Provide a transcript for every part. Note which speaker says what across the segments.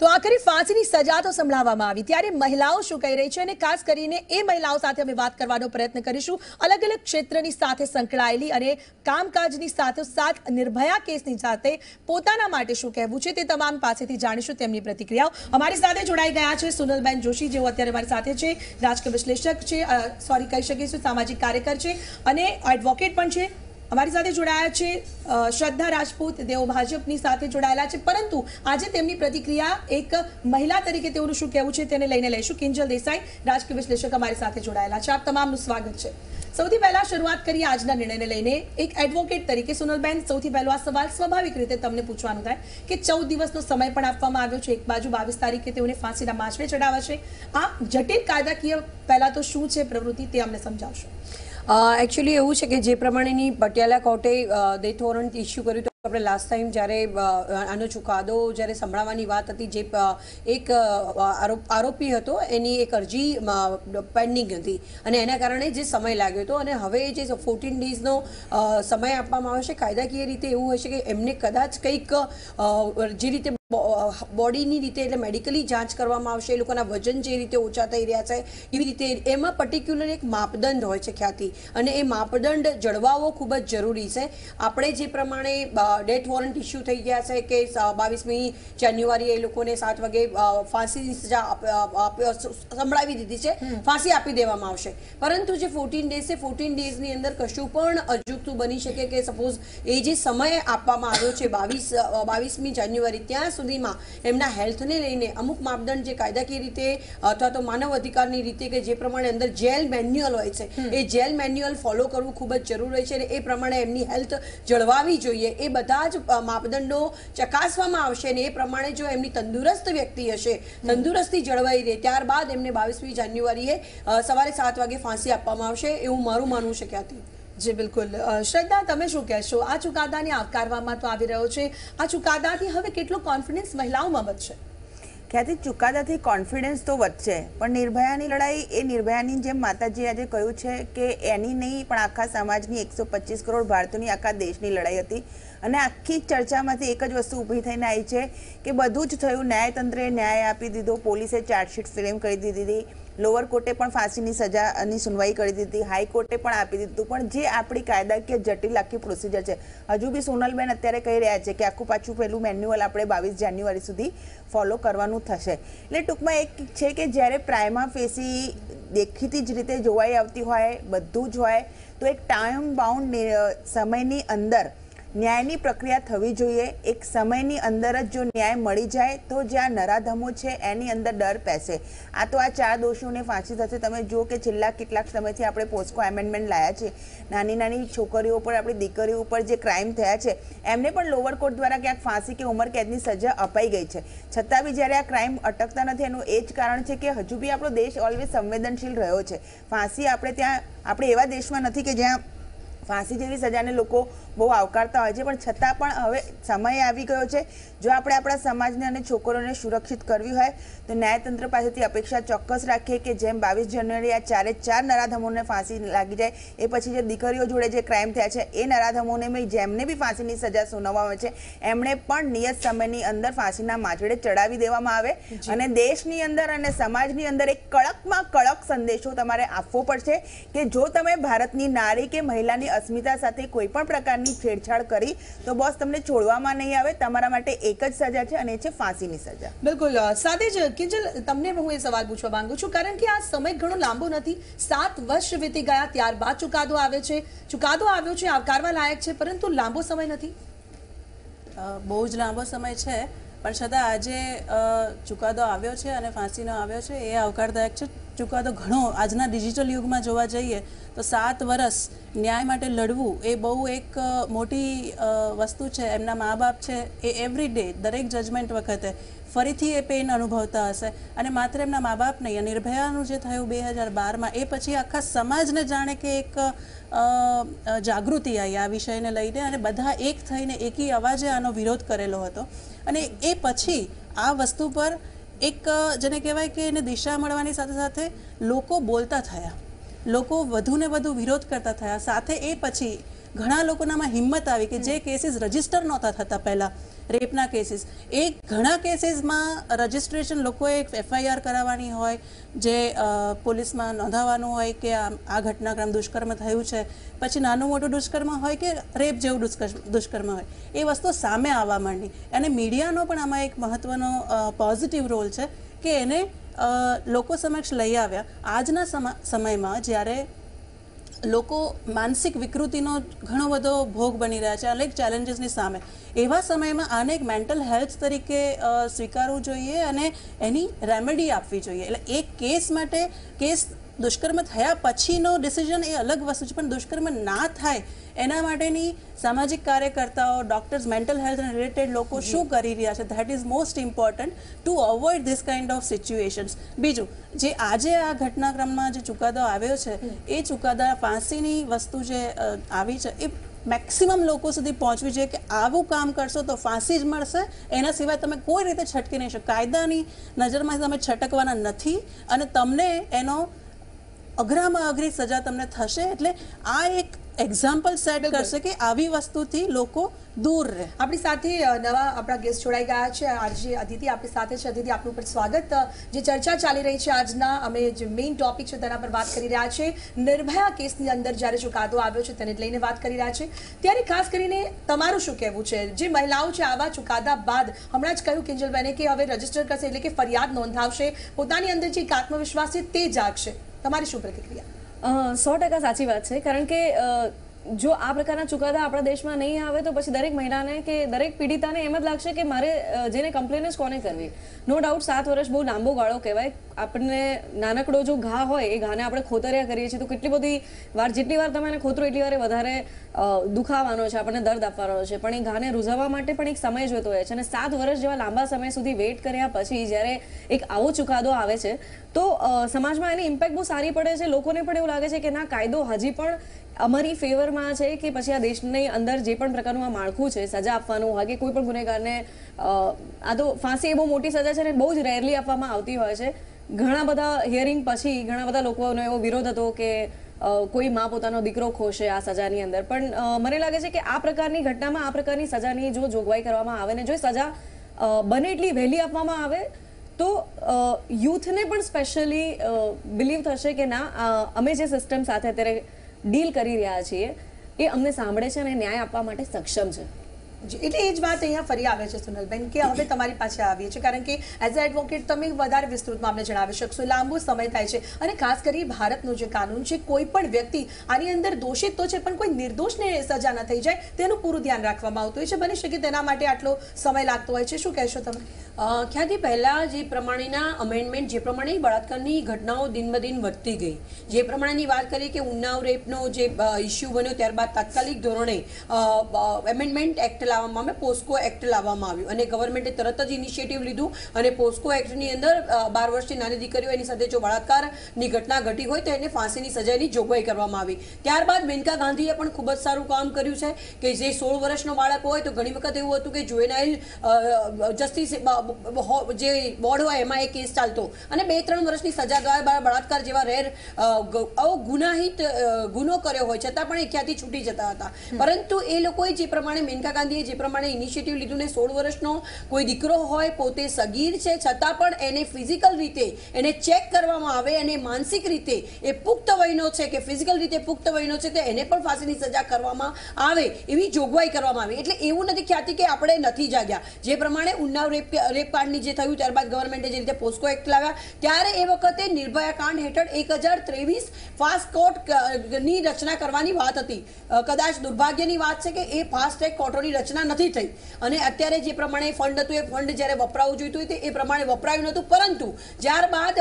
Speaker 1: તો આખરે ફાંસીની સજા તો સંભળાવવામાં આવી ત્યારે મહિલાઓ શું કહી રહી છે અને ખાસ કરીને એ મહિલાઓ સાથે અમે વાત કરવાનો પ્રયત્ન કરીશું અલગ અલગ ક્ષેત્રની સાથે સંકળાયેલી અને કામકાજની સાથે સાથ નિર્ભયા કેસની સાથે પોતાના માટે શું કહેવું છે તે તમામ પાસેથી જાણીશું તેમની પ્રતિક્રિયાઓ અમારી સાથે જોડાઈ ગયા છે સુનલબેન જોશી જેઓ અત્યારે અમારી સાથે છે રાજકીય વિશ્લેષક છે સોરી કહી શકીશું સામાજિક કાર્યકર છે અને એડવોકેટ પણ છે અમારી સાથે જોડાયા છે શ્રદ્ધા રાજપૂત તેઓ ભાજપની સાથે જોડાયેલા છે પરંતુ આજે તેમની પ્રતિક્રિયા એક મહિલા તરીકે તેઓનું શું કહેવું છે તેને લઈને લઈશું કિંજલ દેસાઈ રાજકીય વિશ્લેષક અમારી સાથે જોડાયેલા છે આપ તમામનું સ્વાગત છે સૌથી પહેલા શરૂઆત કરીએ આજના નિર્ણયને લઈને એક એડવોકેટ તરીકે સોનલબેન સૌથી પહેલો આ સવાલ સ્વાભાવિક રીતે તમને પૂછવાનું થાય કે ચૌદ દિવસનો સમય પણ આપવામાં આવ્યો છે એક બાજુ બાવીસ તારીખે તેઓને ફાંસીના માછડે ચડાવવા આ જટિલ કાયદાકીય પહેલાં તો શું છે પ્રવૃત્તિ તે અમને સમજાવશો
Speaker 2: એકચ્યુઅલી એવું છે કે જે પ્રમાણેની પટિયાલા કોર્ટે ડેથ વોરંટ ઇસ્યુ કર્યું હતું આપણે લાસ્ટ ટાઈમ જ્યારે આનો ચુકાદો જ્યારે સંભળાવવાની વાત હતી જે એક આરોપી હતો એની એક અરજી પેન્ડિંગ હતી અને એના કારણે જે સમય લાગ્યો હતો અને હવે જે ફોર્ટીન ડેઝનો સમય આપવામાં આવશે કાયદાકીય રીતે એવું હશે કે એમને કદાચ કંઈક જે રીતે બોડીની રીતે એટલે મેડિકલી જાંચ કરવામાં આવશે એ લોકોના વજન જે રીતે ઓછા થઈ રહ્યા છે એવી રીતે એમાં પર્ટિક્યુલર એક માપદંડ હોય છે ખ્યાતિ અને એ માપદંડ જળવાવો ખૂબ જ જરૂરી છે આપણે જે પ્રમાણે ડેથ વોરંટ ઇસ્યુ થઈ ગયા છે કે બાવીસમી જાન્યુઆરી એ લોકોને સાત વાગે ફાંસીની ફાંસી સંભળાવી દીધી છે ફાંસી આપી દેવામાં આવશે પરંતુ જે ફોર્ટીન ડેઝ છે ફોર્ટીન ડેઝની અંદર કશું પણ અજુકતું બની શકે કે સપોઝ એ જે સમય આપવામાં આવ્યો છે બાવીસ બાવીસમી જાન્યુઆરી ત્યાં સુધીમાં એમના હેલ્થને લઈને અમુક માપદંડ જે કાયદાકીય રીતે અથવા તો માનવ અધિકારની રીતે કે જે પ્રમાણે અંદર જેલ મેન્યુઅલ હોય છે એ જેલ મેન્યુઅલ ફોલો કરવું ખૂબ જ જરૂરી છે અને એ પ્રમાણે એમની હેલ્થ જળવાવી જોઈએ એ બધા જ માપદંડો ચકાસવામાં આવશે અને એ પ્રમાણે જો એમની તંદુરસ્ત વ્યક્તિ હશે તંદુરસ્તી જળવાઈ રહે ત્યારબાદ એમને બાવીસમી જાન્યુઆરીએ
Speaker 1: સવારે સાત વાગે ફાંસી આપવામાં આવશે એવું મારું માનવું છે ક્યાંથી જી બિલકુલ શ્રદ્ધા તમે શું કહેશો આ ચુકાદાને આવકારવામાં તો આવી રહ્યો છે આ ચુકાદાથી હવે કેટલો કોન્ફિડન્સ મહિલાઓમાં વધશે
Speaker 3: ખ્યાતિ ચુકાદાથી કોન્ફિડન્સ તો વધશે પણ નિર્ભયાની લડાઈ એ નિર્ભયાની જેમ માતાજી આજે કહ્યું છે કે એની નહીં પણ આખા સમાજની એકસો પચીસ કરોડ ભારતની આખા દેશની લડાઈ હતી અને આખી ચર્ચામાંથી એક જ વસ્તુ ઊભી થઈને આવી છે કે બધું જ થયું ન્યાયતંત્રે ન્યાય આપી દીધો પોલીસે ચાર્જશીટ ફિલ્મ કરી દીધી હતી લોવર કોર્ટે પણ ફાંસીની સજાની સુનવાઈ કરી દીધી હાઈકોર્ટે પણ આપી દીધું પણ જે આપણી કાયદાકીય જટિલ આખી પ્રોસિજર છે હજુ બી સોનલબેન અત્યારે કહી રહ્યા છે કે આખું પાછું પહેલું મેન્યુઅલ આપણે બાવીસ જાન્યુઆરી સુધી ફોલો કરવાનું થશે એટલે ટૂંકમાં એક છે કે જ્યારે પ્રાઇમા ફેસી દેખીતી જ રીતે જોવાઈ આવતી હોય બધું જ હોય તો એક ટાઈમ બાઉન્ડ સમયની અંદર ન્યાયની પ્રક્રિયા થવી જોઈએ એક સમયની અંદર જ જો ન્યાય મળી જાય તો જ્યાં નરાધમો છે એની અંદર ડર પેસે આ તો આ ચાર દોષીઓને ફાંસી થશે તમે જુઓ કે છેલ્લા કેટલાક સમયથી આપણે પોસ્કો એમેન્ડમેન્ટ લાયા છે નાની નાની છોકરીઓ પર આપણી દીકરીઓ ઉપર જે ક્રાઇમ થયા છે એમને પણ લોવર કોર્ટ દ્વારા ક્યાંક ફાંસી કે ઉંમર કેદની સજા અપાઈ ગઈ છે છતાં બી જ્યારે આ ક્રાઇમ અટકતા નથી એનું એ જ કારણ છે કે હજુ બી આપણો દેશ ઓલવેઝ સંવેદનશીલ રહ્યો છે ફાંસી આપણે ત્યાં આપણે એવા દેશમાં નથી કે જ્યાં ફાંસી જેવી સજાને લોકો બહુ આવકારતા હોય છે પણ છતાં પણ હવે સમય આવી ગયો છે જો આપણે આપણા સમાજને અને છોકરોને સુરક્ષિત કરવી હોય તો ન્યાયતંત્ર પાસેથી અપેક્ષા ચોક્કસ રાખીએ કે જેમ બાવીસ જાન્યુઆરી આ ચારે ચાર નરાધમોને ફાંસી લાગી જાય એ પછી જે દીકરીઓ જોડે જે ક્રાઇમ થયા છે એ નરાધમોને જેમને બી ફાંસીની સજા સુનાવવામાં આવે છે એમણે પણ નિયત સમયની અંદર ફાંસીના માછડે ચડાવી દેવામાં આવે અને દેશની અંદર અને સમાજની અંદર એક કડકમાં કડક સંદેશો તમારે આપવો પડશે કે જો તમે ભારતની નારી કે મહિલાની અસ્મિતા સાથે કોઈ પણ પ્રકારની પ્રકારની છેડછાડ કરી તો બોસ તમને છોડવામાં નહીં આવે તમારા માટે એક જ સજા છે અને છે ફાંસીની સજા બિલકુલ સાથે જ કિંજલ તમને હું એ સવાલ પૂછવા માંગુ છું કારણ કે આ સમય ઘણો લાંબો નથી
Speaker 1: સાત વર્ષ વીતી ગયા ત્યારબાદ ચુકાદો આવે છે ચુકાદો આવ્યો છે આવકારવા લાયક છે પરંતુ લાંબો સમય નથી
Speaker 4: બહુ જ લાંબો સમય છે પણ છતાં આજે ચુકાદો આવ્યો છે અને ફાંસીનો આવ્યો છે એ આવકારદાયક છે ચુકાદો ઘણો આજના ડિજિટલ યુગમાં જોવા જઈએ તો સાત વર્ષ ન્યાય માટે લડવું એ બહુ એક મોટી વસ્તુ છે એમના મા બાપ છે એ એવરી ડે દરેક જજમેન્ટ વખતે ફરીથી એ પેન અનુભવતા હશે અને માત્ર એમના મા બાપ નહીં નિર્ભયાનું જે થયું બે હજાર બારમાં એ પછી આખા સમાજને જાણે કે એક જાગૃતિ આવી આ વિષયને લઈને અને બધા એક થઈને એકી અવાજે આનો વિરોધ કરેલો હતો અને એ પછી આ વસ્તુ પર એક જેને કહેવાય કે એને દિશા મળવાની સાથે સાથે લોકો બોલતા થયા લોકો વધુને વધુ વિરોધ કરતા થયા સાથે એ પછી ઘણા લોકોનામાં હિંમત આવી કે જે કેસીસ રજીસ્ટર નહોતા થતા પહેલાં રેપના કેસીસ એ ઘણા કેસીસમાં રજિસ્ટ્રેશન લોકોએ એફઆઈઆર કરાવવાની હોય જે પોલીસમાં નોંધાવવાનું હોય કે આ ઘટનાક્રમ દુષ્કર્મ થયું છે પછી નાનું મોટું દુષ્કર્મ હોય કે રેપ જેવું દુષ્કર્મ હોય એ વસ્તુ સામે આવવા માંડી અને મીડિયાનો પણ આમાં એક મહત્ત્વનો પોઝિટિવ રોલ છે કે એને લોકો સમક્ષ લઈ આવ્યા આજના સમયમાં જ્યારે લોકો માનસિક વિકૃતિનો ઘણો બધો ભોગ બની રહ્યા છે અનેક ચેલેન્જીસની સામે એવા સમયમાં આને એક મેન્ટલ હેલ્થ તરીકે સ્વીકારવું જોઈએ અને એની રેમેડી આપવી જોઈએ એટલે એક કેસ માટે કેસ દુષ્કર્મ થયા પછીનો ડિસિઝન એ અલગ વસ્તુ છે પણ દુષ્કર્મ ના થાય એના માટેની સામાજિક કાર્યકર્તાઓ ડોક્ટર્સ મેન્ટલ હેલ્થ રિલેટેડ લોકો શું કરી રહ્યા છે that is most important to avoid this kind of situations બીજું જે આજે આ ઘટનાક્રમમાં જે ચુકાદો આવ્યો છે એ ચુકાદા ફાંસીની વસ્તુ જે આવી છે એ મેક્સિમમ લોકો સુધી પહોંચવી જોઈએ કે આવું કામ કરશો તો ફાંસી જ મળશે એના સિવાય તમે કોઈ રીતે છટકી નહીં શકો કાયદાની નજરમાં તમે છટકવાના નથી અને તમને એનો અઘરામાં અઘરી સજા તમને થશે એટલે આ એક એક્ઝામ્પલ સેટ કરશે કે આવી વસ્તુથી લોકો દૂર રહે આપણી સાથે નવા આપણા ગેસ્ટ જોડાઈ ગયા છે આજે અદિતિ આપણી
Speaker 1: સાથે છે અદિતિ આપનું પર સ્વાગત જે ચર્ચા ચાલી રહી છે આજના અમે જે મેઇન ટોપિક છે તેના પર વાત કરી રહ્યા છે નિર્ભયા કેસની અંદર જ્યારે ચુકાદો આવ્યો છે તેને લઈને વાત કરી રહ્યા છે ત્યારે ખાસ કરીને તમારું શું કહેવું છે જે મહિલાઓ છે આવા ચુકાદા બાદ હમણાં જ કહ્યું કિંજલબેને કે હવે રજીસ્ટર કરશે એટલે કે ફરિયાદ નોંધાવશે પોતાની અંદર જે એક આત્મવિશ્વાસ છે તે જાગશે તમારી શું પ્રતિક્રિયા
Speaker 5: સો ટકા સાચી વાત છે કારણ કે જો આ પ્રકારના ચુકાદા આપણા દેશમાં નહીં આવે તો પછી દરેક મહિલાને કે દરેક પીડિતાને એમ જ લાગશે કે મારે જેને કમ્પ્લેન જ કોને કરવી નો ડાઉટ સાત વર્ષ બહુ લાંબો ગાળો કહેવાય આપણને નાનકડો જો ઘા હોય એ ઘાને આપણે ખોતર્યા કરીએ છીએ તો કેટલી બધી વાર જેટલી વાર તમે ખોતરો એટલી વાર વધારે દુખાવાનો છે આપણને દર્દ આપવાનો છે પણ એ ઘાને રૂઝાવવા માટે પણ એક સમય જોતો હોય છે અને સાત વર્ષ જેવા લાંબા સમય સુધી વેઇટ કર્યા પછી જ્યારે એક આવો ચુકાદો આવે છે તો સમાજમાં એની ઇમ્પેક્ટ બહુ સારી પડે છે લોકોને પણ એવું લાગે છે કે ના કાયદો હજી પણ અમારી ફેવરમાં છે કે પછી આ દેશની અંદર જે પણ પ્રકારનું આ માળખું છે સજા આપવાનું હોય કે કોઈ પણ ગુનેગારને આ તો ફાંસી એ બહુ મોટી સજા છે ને બહુ જ રેરલી આપવામાં આવતી હોય છે ઘણા બધા હિયરિંગ પછી ઘણા બધા લોકોનો એવો વિરોધ હતો કે કોઈ મા પોતાનો દીકરો ખોશે આ સજાની અંદર પણ મને લાગે છે કે આ પ્રકારની ઘટનામાં આ પ્રકારની સજાની જો જોગવાઈ કરવામાં આવે ને જો સજા બને એટલી વહેલી આપવામાં આવે તો યુથને પણ સ્પેશિયલી બિલીવ થશે કે ના અમે જે સિસ્ટમ સાથે અત્યારે ડીલ કરી રહ્યા છીએ એ અમને સાંભળે છે અને ન્યાય આપવા માટે સક્ષમ છે એટલે એ જ વાત અહીંયા ફરી આવે છે સુનલબેન કે હવે તમારી પાસે આવીએ છીએ કારણ કે
Speaker 1: એઝ અ એડવોકેટ તમે વધારે વિસ્તૃતમાં અમને જણાવી શકશો લાંબો સમય થાય છે અને ખાસ કરી ભારતનું જે કાનૂન છે કોઈ પણ વ્યક્તિ આની અંદર દોષિત તો છે પણ કોઈ નિર્દોષને સજા ન થઈ જાય તેનું પૂરું ધ્યાન રાખવામાં આવતું હોય છે બની શકે તેના માટે આટલો સમય લાગતો હોય છે શું કહેશો તમે ખ્યાતિ
Speaker 2: પહેલાં જે પ્રમાણેના અમેન્ડમેન્ટ જે પ્રમાણે બળાત્કારની ઘટનાઓ દિન બદિન વધતી ગઈ જે પ્રમાણેની વાત કરીએ કે ઉન્નાવ રેપનો જે ઇસ્યુ બન્યો ત્યારબાદ તાત્કાલિક ધોરણે અમેન્ડમેન્ટ એક્ટ લાવવામાં અમે પોસ્કો એક્ટ લાવવામાં આવ્યું અને ગવર્મેન્ટે તરત જ ઇનિશિયેટિવ લીધું અને પોસ્કો એક્ટની અંદર બાર વર્ષની નાની દીકરીઓ એની સાથે જો બળાત્કારની ઘટના ઘટી હોય તો એને ફાંસીની સજાની જોગવાઈ કરવામાં આવી ત્યારબાદ મેનકા ગાંધીએ પણ ખૂબ જ સારું કામ કર્યું છે કે જે સોળ વર્ષનો બાળક હોય તો ઘણી વખત એવું હતું કે જુએનાઇલ જસ્ટિસ જે બોર્ડ હોય એમાં એ કેસ ચાલતો અને બે ત્રણ વર્ષની સજા ગાય બળાત્કાર જેવા રેર ગુનાહિત ગુનો કર્યો હોય છતાં પણ એ ક્યાંથી છૂટી જતા હતા પરંતુ એ લોકોએ જે પ્રમાણે મેનકા ગાંધીએ છે જે પ્રમાણે ઇનિશિયેટિવ લીધું ને સોળ વર્ષનો કોઈ દીકરો હોય પોતે સગીર છે છતાં પણ એને ફિઝિકલ રીતે એને ચેક કરવામાં આવે અને માનસિક રીતે એ પુખ્ત વયનો છે કે ફિઝિકલ રીતે પુખ્ત વયનો છે તો એને પણ ફાંસીની સજા કરવામાં આવે એવી જોગવાઈ કરવામાં આવે એટલે એવું નથી ખ્યાતિ કે આપણે નથી જાગ્યા જે પ્રમાણે ઉન્નાવ રેપ રેપ કાંડની જે થયું ત્યારબાદ ગવર્મેન્ટે જે રીતે પોસ્કો એક્ટ લાવ્યા ત્યારે એ વખતે નિર્ભયા કાંડ હેઠળ એક હજાર ત્રેવીસ ફાસ્ટ કોર્ટની રચના કરવાની વાત હતી કદાચ દુર્ભાગ્યની વાત છે કે એ ફાસ્ટ ટ્રેક કોર્ટોની રચના રચના નથી થઈ અને અત્યારે જે પ્રમાણે ફંડ હતું એ ફંડ જ્યારે વપરાવું જોઈતું હતું એ પ્રમાણે વપરાયું નહોતું પરંતુ ત્યારબાદ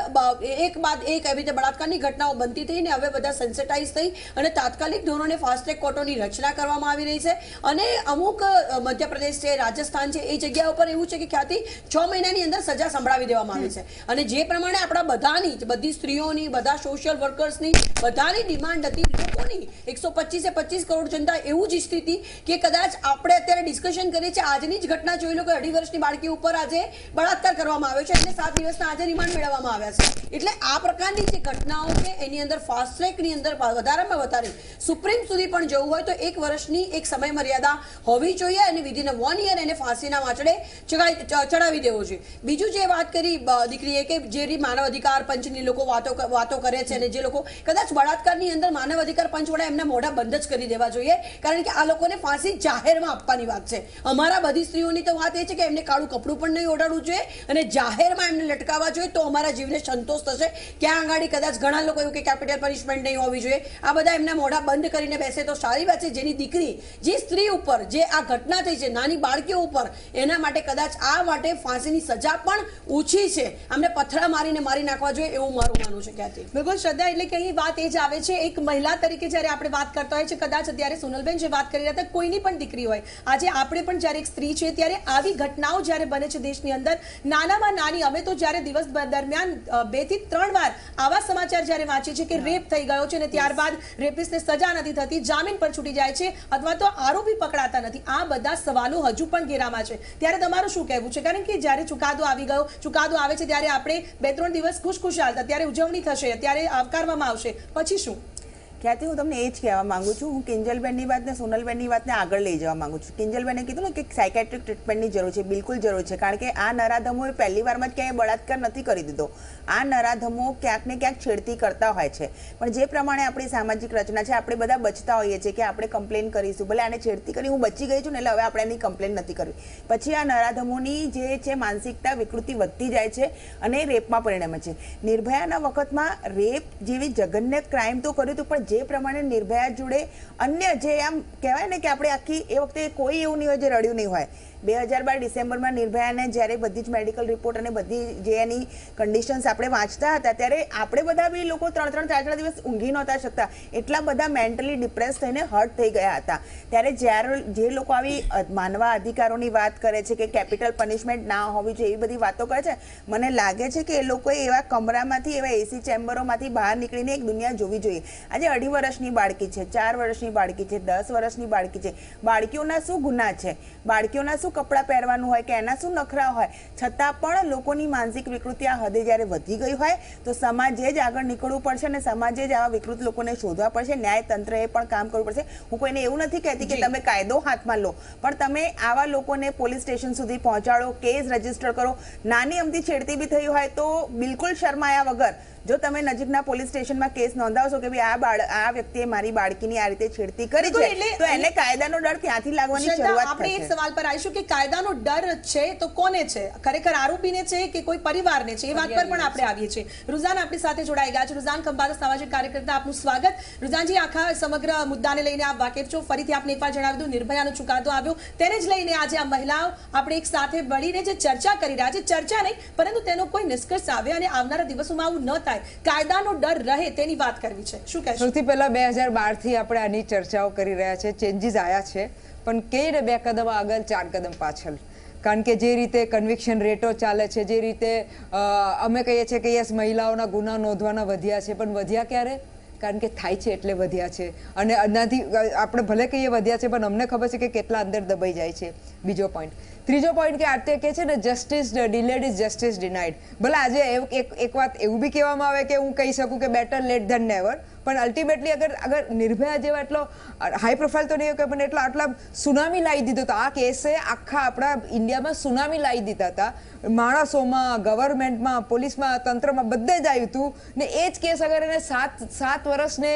Speaker 2: એક બાદ એક એવી રીતે બળાત્કારની ઘટનાઓ બનતી થઈ ને હવે બધા સેન્સેટાઇઝ થઈ અને તાત્કાલિક ધોરણે ફાસ્ટ્રેક કોર્ટોની રચના કરવામાં આવી રહી છે અને અમુક મધ્યપ્રદેશ છે રાજસ્થાન છે એ જગ્યા ઉપર એવું છે કે ખ્યાતિ છ મહિનાની અંદર સજા સંભળાવી દેવામાં આવી છે અને જે પ્રમાણે આપણા બધાની બધી સ્ત્રીઓની બધા સોશિયલ વર્કર્સની બધાની ડિમાન્ડ હતી લોકોની એકસો પચીસે પચીસ કરોડ જનતા એવું જ ઈચ્છતી હતી કે કદાચ આપણે અત્યારે અત્યારે ડિસ્કશન કરીએ છીએ આજની જ ઘટના જોઈ લો કે અઢી વર્ષની બાળકી ઉપર આજે બળાત્કાર કરવામાં આવ્યો છે એને સાત દિવસના આજે રિમાન્ડ મેળવવામાં આવ્યા છે એટલે આ પ્રકારની જે ઘટનાઓ છે એની અંદર ફાસ્ટ ટ્રેકની અંદર વધારામાં વધારે સુપ્રીમ સુધી પણ જવું હોય તો એક વર્ષની એક સમય મર્યાદા હોવી જોઈએ અને વિધિન વન યર એને ફાંસીના વાંચડે ચડાવી દેવો જોઈએ બીજું જે વાત કરી દીકરીએ કે જે માનવ અધિકાર પંચની લોકો વાતો વાતો કરે છે અને જે લોકો કદાચ બળાત્કારની અંદર માનવ અધિકાર પંચ વડા એમના મોઢા બંધ જ કરી દેવા જોઈએ કારણ કે આ લોકોને ફાંસી જાહેરમાં આપવાની વાત છે અમારા બધી સ્ત્રીઓની તો વાત એ છે કે એમને કાળું કપડું પણ નહીં ઓઢાડવું જોઈએ અને જાહેરમાં એમને લટકાવવા જોઈએ તો અમારા જીવને સંતોષ થશે ક્યાં આંગળી કદાચ ઘણા લોકો એવું કે કેપિટલ પનિશમેન્ટ નહીં હોવી જોઈએ આ બધા એમના મોઢા બંધ કરીને બેસે તો સારી વાત છે જેની દીકરી જે સ્ત્રી ઉપર જે આ ઘટના થઈ છે નાની બાળકીઓ ઉપર એના માટે કદાચ આ માટે ફાંસીની સજા પણ
Speaker 1: ઓછી છે અમને પથરા મારીને મારી નાખવા જોઈએ એવું મારું માનવું છે ક્યાંથી બિલકુલ શ્રદ્ધા એટલે કે અહીં વાત એ જ આવે છે એક મહિલા તરીકે જ્યારે આપણે વાત કરતા હોય છે કદાચ અત્યારે સોનલબેન જે વાત કરી રહ્યા હતા કોઈની પણ દીકરી હોય આજે આજે આપણે પણ જ્યારે એક સ્ત્રી છે ત્યારે આવી ઘટનાઓ જ્યારે બને છે દેશની અંદર નાનામાં નાની અમે તો જ્યારે દિવસ દરમિયાન બે થી ત્રણ વાર આવા સમાચાર જ્યારે વાંચીએ છીએ કે રેપ થઈ ગયો છે અને ત્યારબાદ રેપિસ્ટને સજા નથી થતી જામીન પર છૂટી જાય છે અથવા તો આરોપી પકડાતા નથી આ બધા સવાલો હજુ પણ ઘેરામાં છે ત્યારે તમારું શું કહેવું છે કારણ કે જ્યારે ચુકાદો આવી ગયો ચુકાદો આવે છે ત્યારે આપણે બે ત્રણ દિવસ ખુશખુશાલ હતા ત્યારે ઉજવણી થશે ત્યારે આવકારવામાં આવશે
Speaker 3: પછી શું ખ્યાતિ હું તમને એ જ કહેવા માંગુ છું હું કિંજલબેનની વાતને સોનલબેનની વાતને આગળ લઈ જવા માંગુ છું કિંજલબેને કીધું ને કે સાયકેટ્રિક ટ્રીટમેન્ટની જરૂર છે બિલકુલ જરૂર છે કારણ કે આ નરાધમોએ પહેલી વારમાં જ ક્યાંય બળાત્કાર નથી કરી દીધો આ નરાધમો ક્યાંક ને ક્યાંક છેડતી કરતા હોય છે પણ જે પ્રમાણે આપણી સામાજિક રચના છે આપણે બધા બચતા હોઈએ છીએ કે આપણે કમ્પ્લેન કરીશું ભલે આને છેડતી કરી હું બચી ગઈ છું ને એટલે હવે આપણે એની કમ્પ્લેન નથી કરવી પછી આ નરાધમોની જે છે માનસિકતા વિકૃતિ વધતી જાય છે અને રેપમાં પરિણમે છે નિર્ભયાના વખતમાં રેપ જેવી જઘન્ય ક્રાઇમ તો કર્યું હતું પણ જે પ્રમાણે નિર્ભયા જોડે અન્ય જે આમ કહેવાય ને કે આપણે આખી એ વખતે કોઈ એવું નહીં હોય જે રડ્યું નહીં હોય બે હજાર બાર ડિસેમ્બરમાં નિર્ભયાને જ્યારે બધી જ મેડિકલ રિપોર્ટ અને બધી જે એની કન્ડિશન્સ આપણે વાંચતા હતા ત્યારે આપણે બધા બી લોકો ત્રણ ત્રણ ચાર ચાર દિવસ ઊંઘી નહોતા શકતા એટલા બધા મેન્ટલી ડિપ્રેસ થઈને હર્ટ થઈ ગયા હતા ત્યારે જ્યારે જે લોકો આવી માનવા અધિકારોની વાત કરે છે કે કેપિટલ પનિશમેન્ટ ના હોવી જોઈએ એવી બધી વાતો કરે છે મને લાગે છે કે એ લોકોએ એવા કમરામાંથી એવા એસી ચેમ્બરોમાંથી બહાર નીકળીને એક દુનિયા જોવી જોઈએ આજે અઢી વર્ષની બાળકી છે ચાર વર્ષની બાળકી છે દસ વર્ષની બાળકી છે બાળકીઓના શું ગુના છે બાળકીઓના શું શું કપડાં પહેરવાનું હોય કે એના શું નખરા હોય છતાં પણ લોકોની માનસિક વિકૃતિ આ હદે જ્યારે વધી ગઈ હોય તો સમાજે જ આગળ નીકળવું પડશે અને સમાજે જ આવા વિકૃત લોકોને શોધવા પડશે ન્યાયતંત્રએ પણ કામ કરવું પડશે હું કોઈને એવું નથી કહેતી કે તમે કાયદો હાથમાં લો પણ તમે આવા લોકોને પોલીસ સ્ટેશન સુધી પહોંચાડો કેસ રજીસ્ટર કરો નાની અમથી છેડતી બી થઈ હોય તો બિલકુલ શરમાયા વગર જો તમે નજીકના પોલીસ સ્ટેશનમાં કેસ નોંધાવશો કે આ બાળ આ વ્યક્તિએ મારી બાળકીની આ રીતે છેડતી કરી છે તો એને કાયદાનો ડર ત્યાંથી લાગવાની શરૂઆત આપણે એક
Speaker 1: સવાલ પર આવીશું કે કાયદાનો ડર છે તો કોને છે ખરેખર આરોપીને છે કે કોઈ પરિવારને છે એ વાત પર પણ આપણે આવીએ છીએ રુઝાન આપણી સાથે જોડાઈ ગયા છે રુઝાન ખંભાત સામાજિક કાર્યકર્તા આપનું સ્વાગત રુઝાનજી આખા સમગ્ર મુદ્દાને લઈને આપ વાકેફ છો ફરીથી આપને એકવાર જણાવી દઉં નિર્ભયાનો ચુકાદો આવ્યો તેને જ લઈને આજે આ મહિલાઓ આપણે એક સાથે મળીને જે ચર્ચા કરી રહ્યા છે ચર્ચા નહીં પરંતુ તેનો કોઈ નિષ્કર્ષ આવે અને આવનારા દિવસોમાં આવું ન શકાય કાયદાનો ડર રહે તેની વાત કરવી છે
Speaker 6: શું કહેશો સૌથી પહેલા બે હજાર બારથી આપણે આની ચર્ચાઓ કરી રહ્યા છે ચેન્જીસ આવ્યા છે પણ કઈ ને બે કદમ આગળ ચાર કદમ પાછળ કારણ કે જે રીતે કન્વિક્શન રેટો ચાલે છે જે રીતે અમે કહીએ છીએ કે યસ મહિલાઓના ગુના નોંધવાના વધ્યા છે પણ વધ્યા ક્યારે કારણ કે થાય છે એટલે વધ્યા છે અને આનાથી આપણે ભલે કહીએ વધ્યા છે પણ અમને ખબર છે કે કેટલા અંદર દબાઈ જાય છે બીજો પોઈન્ટ ત્રીજો પોઈન્ટ કે આરતી કહે છે ને justice delayed is justice denied ભલે આજે એક વાત એવું બી કહેવામાં આવે કે હું કહી શકું કે બેટર લેટ ધન નેવર પણ અલ્ટિમેટલી અગર અગર નિર્ભયા જેવા એટલો હાઈ પ્રોફાઇલ તો નહીં કે પણ એટલો આટલા સુનામી લાવી દીધો તો આ કેસે આખા આપણા ઇન્ડિયામાં સુનામી લાવી દીધા હતા માણસોમાં ગવર્મેન્ટમાં પોલીસમાં તંત્રમાં બધે જ આવ્યું હતું ને એ જ કેસ અગર એને સાત સાત વર્ષને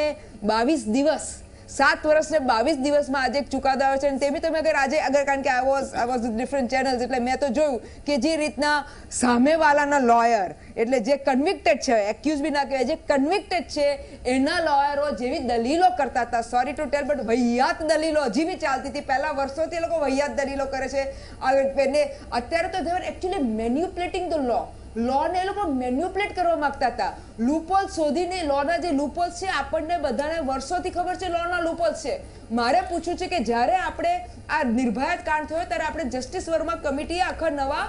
Speaker 6: બાવીસ દિવસ સાત વર્ષને બાવીસ દિવસમાં આજે એક ચુકાદો આવ્યો છે અને તે તમે અગર આજે અગર કારણ કે I was I was different channels એટલે મેં તો જોયું કે જે રીતના સામેવાલાના લોયર એટલે જે કન્વિક્ટેડ છે એક્યુઝ બી ના કહેવાય જે કન્વિક્ટેડ છે એના લોયરો જેવી દલીલો કરતા હતા સોરી ટુ ટેલ બટ વૈયાત દલીલો હજી બી ચાલતી હતી પહેલાં વર્ષોથી એ લોકો વૈયાત દલીલો કરે છે એને અત્યારે તો they are actually manipulating the law લોને એ લોકો મેન્યુપ્લેટ કરવા માંગતા હતા લૂપોલ શોધીને લોના જે લૂપોલ છે આપણને બધાને વર્ષોથી ખબર છે લોના લૂપોલ છે મારે પૂછવું છે કે જ્યારે આપણે આ નિર્ભયા કાંડ થયો ત્યારે આપણે જસ્ટિસ વર્મા કમિટી આખા નવા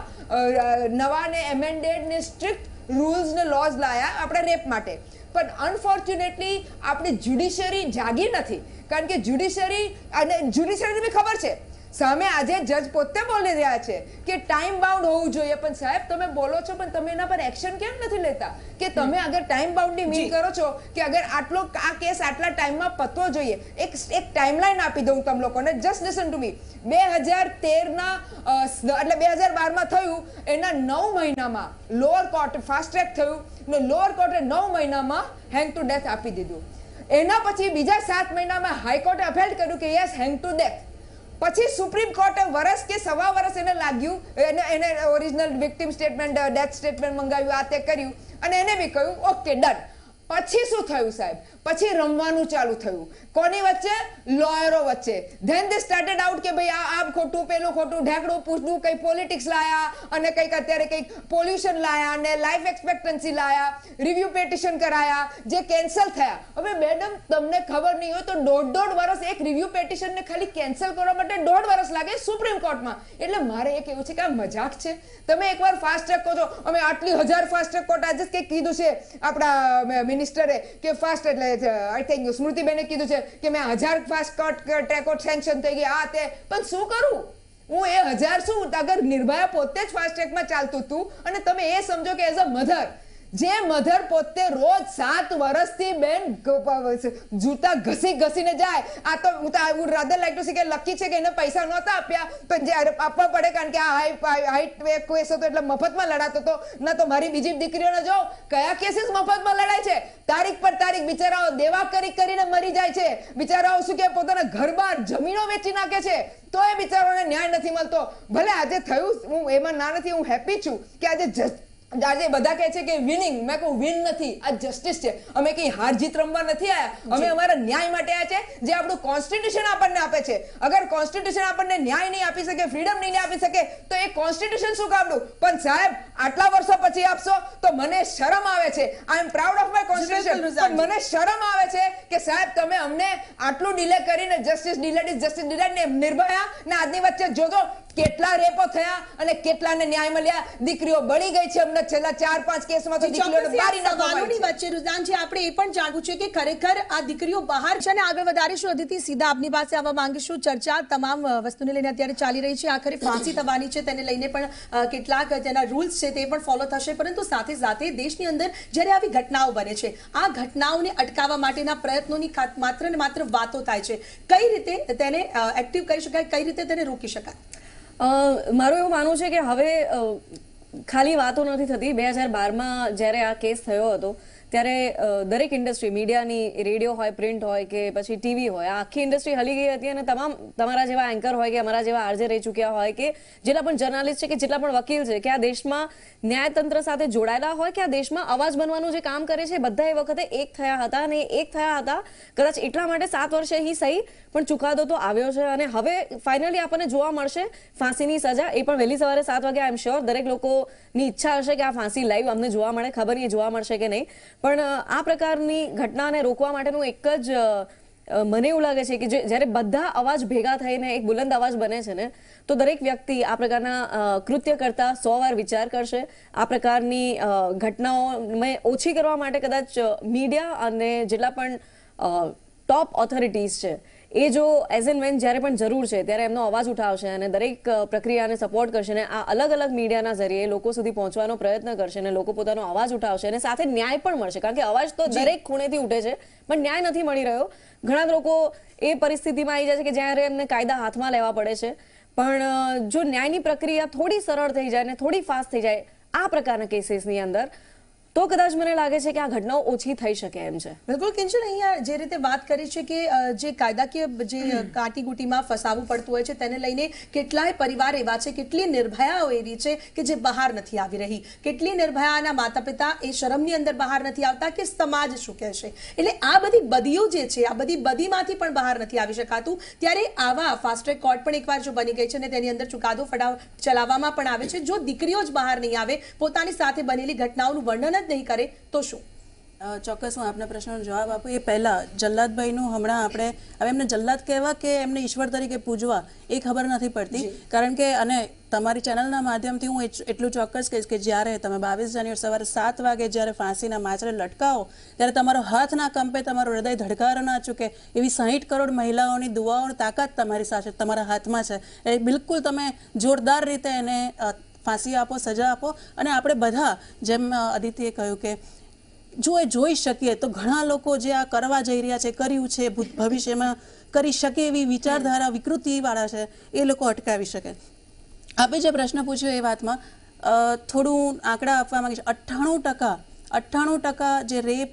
Speaker 6: નવા ને એમેન્ડેડ ને સ્ટ્રિક્ટ રૂલ્સ ને લોઝ લાયા આપણે રેપ માટે પણ અનફોર્ચ્યુનેટલી આપણી જ્યુડિશરી જાગી નથી કારણ કે જ્યુડિશરી અને જ્યુડિશરીને બી ખબર છે સામે આજે જજ પોતે બોલી રહ્યા છે કે ટાઈમ બાઉન્ડ હોવું જોઈએ પણ સાહેબ તમે બોલો છો પણ તમે એના પર એક્શન કેમ નથી લેતા કે તમે અગર ટાઈમ બાઉન્ડની મીન કરો છો કે અગર આટલો આ કેસ આટલા ટાઈમમાં પતવો જોઈએ એક એક ટાઈમલાઈન આપી દઉં તમ લોકોને જસ્ટ લિસન ટુ મી બે હજાર તેરના એટલે બે હજાર બારમાં થયું એના નવ મહિનામાં લોઅર કોર્ટ ફાસ્ટ ટ્રેક થયું ને લોઅર કોર્ટે નવ મહિનામાં હેંગ ટુ ડેથ આપી દીધું એના પછી બીજા સાત મહિનામાં હાઈકોર્ટે અપહેલ્ડ કર્યું કે યસ હેંગ ટુ ડેથ પછી સુપ્રીમ કોર્ટે વર્ષ કે સવા વર્ષ એને લાગ્યું એને એને original victim statement death statement મંગાવ્યું આ તે કર્યું અને એને બી કહ્યું ઓકે ડન પછી શું થયું સાહેબ પછી રમવાનું ચાલુ થયું કોની વચ્ચે લોયરો વચ્ચે ધેન દે સ્ટાર્ટેડ આઉટ કે ભાઈ આ આમ ખોટું પેલું ખોટું ઢેકડું પૂછડું કંઈ પોલિટિક્સ લાયા અને કંઈક અત્યારે કંઈક પોલ્યુશન લાયા અને લાઈફ એક્સપેક્ટન્સી લાયા રિવ્યુ પેટિશન કરાયા જે કેન્સલ થયા હવે મેડમ તમને ખબર નહીં હોય તો દોઢ દોઢ વર્ષ એક રિવ્યુ પેટિશનને ખાલી કેન્સલ કરવા માટે દોઢ વર્ષ લાગે સુપ્રીમ કોર્ટમાં એટલે મારે એ કહેવું છે કે આ મજાક છે તમે એકવાર ફાસ્ટ ટ્રેક કહો છો અમે આટલી હજાર ફાસ્ટ ટ્રેક કોર્ટ આજે કંઈક કીધું છે આપણા મિનિસ્ટરે કે ફાસ્ટ એટલે આઈ થેન્ક યુ સ્મૃતિબેને કીધું છે કે મેં હજાર ફાસ્ટ કટ ટ્રેક સેન્કશન થઈ ગઈ આ તે પણ શું કરું હું એ હજાર શું અગર નિર્ભયા પોતે જ ફાસ્ટ ટ્રેકમાં ચાલતું હતું અને તમે એ સમજો કે એઝ અ મધર જે મધર પોતે રોજ સાત વર્ષથી બેન જૂતા ઘસી ઘસીને જાય આ તો હું રાધર લાઈક ટુ સી કે લકી છે કે એને પૈસા નહોતા આપ્યા પણ જે આપવા પડે કારણ કે આ હાઈ હાઈટ કેસ હતો એટલે મફતમાં લડાતો હતો ના તો મારી બીજી દીકરીઓને જો કયા કેસીસ મફતમાં લડાય છે તારીખ પર તારીખ બિચારાઓ દેવા કરી કરીને મરી જાય છે બિચારાઓ શું કે પોતાના ઘર બહાર જમીનો વેચી નાખે છે તો એ બિચારાઓને ન્યાય નથી મળતો ભલે આજે થયું હું એમાં ના નથી હું હેપી છું કે આજે આજે બધા કહે છે કે વિનિંગ મેં કહું વિન નથી આ જસ્ટિસ છે અમે કઈ હાર જીત રમવા નથી આવ્યા અમે અમારા ન્યાય માટે આવ્યા છે જે આપણું કોન્સ્ટિટ્યુશન આપણને આપે છે અગર કોન્સ્ટિટ્યુશન આપણને ન્યાય નહીં આપી શકે ફ્રીડમ નહીં આપી શકે તો એ કોન્સ્ટિટ્યુશન શું કામડું પણ સાહેબ આટલા વર્ષો પછી આપશો તો મને શરમ આવે છે I am proud of my constitution મને શરમ આવે છે કે સાહેબ તમે અમને આટલું ડીલે કરીને જસ્ટિસ ડીલેડ જસ્ટિસ ડીલેડ ને નિર્ભયા ને આજની વચ્ચે જોજો કેટલા રેપો થયા અને કેટલાને ન્યાય મળ્યા દીકરીઓ બળી ગઈ છે અમને છેલ્લા ચાર પાંચ કેસમાં તો દીકરીઓને બારી નાખવાની વચ્ચે રુઝાન છે આપણે એ પણ જાણવું છે કે ખરેખર
Speaker 1: આ દીકરીઓ બહાર છે અને આગળ વધારીશું અદિતિ સીધા આપની પાસે આવવા માંગીશું ચર્ચા તમામ વસ્તુને લઈને અત્યારે ચાલી રહી છે આખરે ફાંસી થવાની છે તેને લઈને પણ કેટલાક તેના રૂલ્સ છે તે પણ ફોલો થશે પરંતુ સાથે સાથે દેશની અંદર જ્યારે આવી ઘટનાઓ બને છે આ ઘટનાઓને અટકાવવા માટેના પ્રયત્નોની માત્ર ને માત્ર વાતો થાય છે કઈ રીતે તેને એક્ટિવ કરી શકાય કઈ રીતે
Speaker 5: તેને રોકી શકાય મારું એવું માનવું છે કે હવે ખાલી વાતો નથી થતી બે હજાર બારમાં જ્યારે આ કેસ થયો હતો ત્યારે દરેક ઇન્ડસ્ટ્રી મીડિયાની રેડિયો હોય પ્રિન્ટ હોય કે પછી ટીવી હોય આખી ઇન્ડસ્ટ્રી હલી ગઈ હતી અને તમામ તમારા જેવા એન્કર હોય કે અમારા જેવા આરજે રહી ચૂક્યા હોય કે જેટલા પણ જર્નાલિસ્ટ છે કે જેટલા પણ વકીલ છે કે આ દેશમાં ન્યાયતંત્ર સાથે જોડાયેલા હોય કે આ દેશમાં અવાજ બનવાનું જે કામ કરે છે બધા એ વખતે એક થયા હતા અને એક થયા હતા કદાચ એટલા માટે સાત વર્ષે અહીં સહી પણ ચુકાદો તો આવ્યો છે અને હવે ફાઇનલી આપણને જોવા મળશે ફાંસીની સજા એ પણ વહેલી સવારે સાત વાગે આઈ એમ શ્યોર દરેક લોકોની ઈચ્છા હશે કે આ ફાંસી લાઈવ અમને જોવા મળે ખબર નહીં જોવા મળશે કે નહીં પણ આ પ્રકારની ઘટનાને રોકવા માટેનું એક જ મને એવું લાગે છે કે જ્યારે બધા અવાજ ભેગા થઈને એક બુલંદ અવાજ બને છે ને તો દરેક વ્યક્તિ આ પ્રકારના કૃત્ય કરતા સો વાર વિચાર કરશે આ પ્રકારની ઘટનાઓને ઓછી કરવા માટે કદાચ મીડિયા અને જેટલા પણ ટોપ ઓથોરિટીઝ છે એ જો એઝ એન વેન જ્યારે પણ જરૂર છે ત્યારે એમનો અવાજ ઉઠાવશે અને દરેક પ્રક્રિયાને સપોર્ટ કરશે અને આ અલગ અલગ મીડિયાના જરીએ લોકો સુધી પહોંચવાનો પ્રયત્ન કરશે અને લોકો પોતાનો અવાજ ઉઠાવશે અને સાથે ન્યાય પણ મળશે કારણ કે અવાજ તો દરેક ખૂણેથી ઉઠે છે પણ ન્યાય નથી મળી રહ્યો ઘણા લોકો એ પરિસ્થિતિમાં આવી જાય છે કે જ્યારે એમને કાયદા હાથમાં લેવા પડે છે પણ જો ન્યાયની પ્રક્રિયા થોડી સરળ થઈ જાય અને થોડી ફાસ્ટ થઈ જાય આ પ્રકારના કેસીસની અંદર તો કદાચ મને લાગે છે કે આ ઘટનાઓ ઓછી થઈ શકે એમ છે બિલકુલ કિંચન અહીંયા
Speaker 1: જે રીતે વાત કરી છે કે જે કાયદાકીય જે કાટીગુટીમાં ફસાવું પડતું હોય છે તેને લઈને કેટલાય પરિવાર એવા છે કેટલી નિર્ભયાઓ એવી છે કે જે બહાર નથી આવી રહી કેટલી નિર્ભયાના માતા પિતા એ શરમની અંદર બહાર નથી આવતા કે સમાજ શું કહેશે એટલે આ બધી બદીઓ જે છે આ બધી બદીમાંથી પણ બહાર નથી આવી શકાતું ત્યારે આવા ફાસ્ટ ટ્રેક કોર્ટ પણ એકવાર જો બની ગઈ છે અને તેની અંદર ચુકાદો ફડાવ ચલાવવામાં પણ આવે છે જો દીકરીઓ જ બહાર નહીં આવે પોતાની સાથે બનેલી ઘટનાઓનું વર્ણન જ નહીં કરે તો શું
Speaker 4: ચોક્કસ હું આપના પ્રશ્નનો જવાબ આપું એ પહેલાં જલ્લાદભાઈનું હમણાં આપણે હવે એમને જલ્લાદ કહેવા કે એમને ઈશ્વર તરીકે પૂજવા એ ખબર નથી પડતી કારણ કે અને તમારી ચેનલના માધ્યમથી હું એટલું ચોક્કસ કહીશ કે જ્યારે તમે બાવીસ જાન્યુઆરી સવારે સાત વાગે જ્યારે ફાંસીના માછરે લટકાવો ત્યારે તમારો હાથ ના કંપે તમારું હૃદય ધડકાર ના ચૂકે એવી સાહીઠ કરોડ મહિલાઓની દુવાઓની તાકાત તમારી સાથે તમારા હાથમાં છે એ બિલકુલ તમે જોરદાર રીતે એને ફાંસી આપો સજા આપો અને આપણે બધા જેમ અદિતિએ કહ્યું કે જો એ જોઈ શકીએ તો ઘણા લોકો જે આ કરવા જઈ રહ્યા છે કર્યું છે ભવિષ્યમાં કરી શકે એવી વિચારધારા વિકૃતિવાળા છે એ લોકો અટકાવી શકે આપે જે પ્રશ્ન પૂછ્યો એ વાતમાં થોડું આંકડા આપવા માંગે છે અઠ્ઠાણું ટકા અઠ્ઠાણું ટકા જે રેપ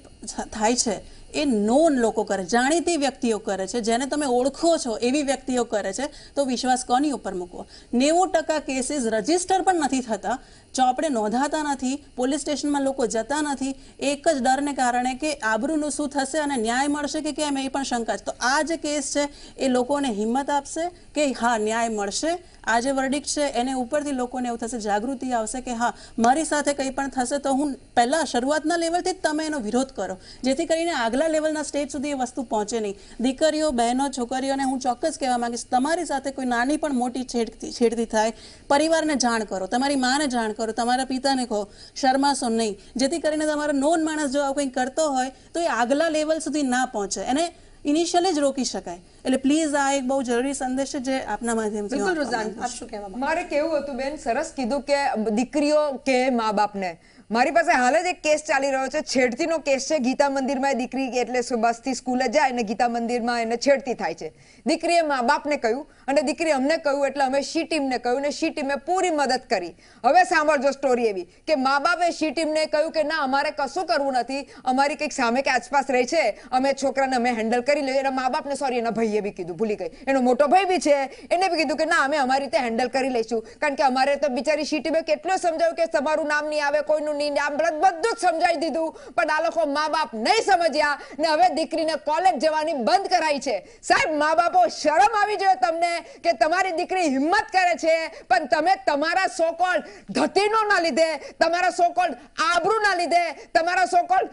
Speaker 4: થાય છે એ નોન લોકો કરે જાણીતી વ્યક્તિઓ કરે છે જેને તમે ઓળખો છો એવી વ્યક્તિઓ કરે છે તો વિશ્વાસ કોની ઉપર મૂકવો નેવું ટકા કેસીસ રજીસ્ટર પણ નથી થતા ચોપડે નોંધાતા નથી પોલીસ સ્ટેશનમાં લોકો જતા નથી એક જ ડરને કારણે કે આબરૂનું શું થશે અને ન્યાય મળશે કે કેમ એ પણ શંકા છે તો આ જે કેસ છે એ લોકોને હિંમત આપશે કે હા ન્યાય મળશે આ જે વર્ડિક છે એને ઉપરથી લોકોને એવું થશે જાગૃતિ આવશે કે હા મારી સાથે કંઈ પણ થશે તો હું પહેલાં શરૂઆતના લેવલથી જ તમે એનો વિરોધ કરો જેથી કરીને આગલા ઓલા લેવલના સ્ટેજ સુધી એ વસ્તુ પહોંચે નહીં દીકરીઓ બહેનો છોકરીઓને હું ચોક્કસ કહેવા માંગીશ તમારી સાથે કોઈ નાની પણ મોટી છેડતી છેડતી થાય પરિવારને જાણ કરો તમારી માને જાણ કરો તમારા પિતાને કહો શરમાશો નહીં જેથી કરીને તમારો નોન માણસ જો આવું કંઈ કરતો હોય તો એ આગલા લેવલ સુધી ના પહોંચે એને ઇનિશિયલી જ રોકી શકાય એટલે પ્લીઝ આ એક બહુ જરૂરી સંદેશ છે જે આપના માધ્યમથી બિલકુલ શું
Speaker 6: કહેવા મારે કેવું હતું બેન સરસ કીધું કે દીકરીઓ કે મા બાપને મારી પાસે હાલ જ એક કેસ ચાલી રહ્યો છે છેડતીનો કેસ છે ગીતા મંદિરમાં દીકરી એટલે બસથી સ્કૂલે જાય અને ગીતા મંદિરમાં એને છેડતી થાય છે દીકરીએ મા બાપને કહ્યું અને દીકરી અમને કહ્યું એટલે અમે શી ટીમને કહ્યું ને શી ટીમે પૂરી મદદ કરી હવે સાંભળજો સ્ટોરી એવી કે મા બાપે શી ટીમને કહ્યું કે ના અમારે કશું કરવું નથી અમારી કંઈક સામે કે આસપાસ રહે છે અમે છોકરાને અમે હેન્ડલ કરી લઈએ એના મા બાપને સોરી એના ભાઈએ બી કીધું ભૂલી ગઈ એનો મોટો ભાઈ બી છે એને બી કીધું કે ના અમે અમારી રીતે હેન્ડલ કરી લઈશું કારણ કે અમારે તો બિચારી શી ટીમે કેટલું સમજાવ્યું કે તમારું નામ નહીં આવે કોઈનું ની આ બધું જ સમજાવી દીધું પણ આ લોકો મા બાપ નહીં સમજ્યા ને હવે દીકરીને કોલેજ જવાની બંધ કરાઈ છે સાહેબ મા બાપો શરમ આવી જોઈએ તમને કે તમારી દીકરી હિંમત કરે છે પણ તમે તમારા સોકોલ ધતીનોના લીધે તમારા સોકોલ આબરૂના લીધે તમારા સોકોલ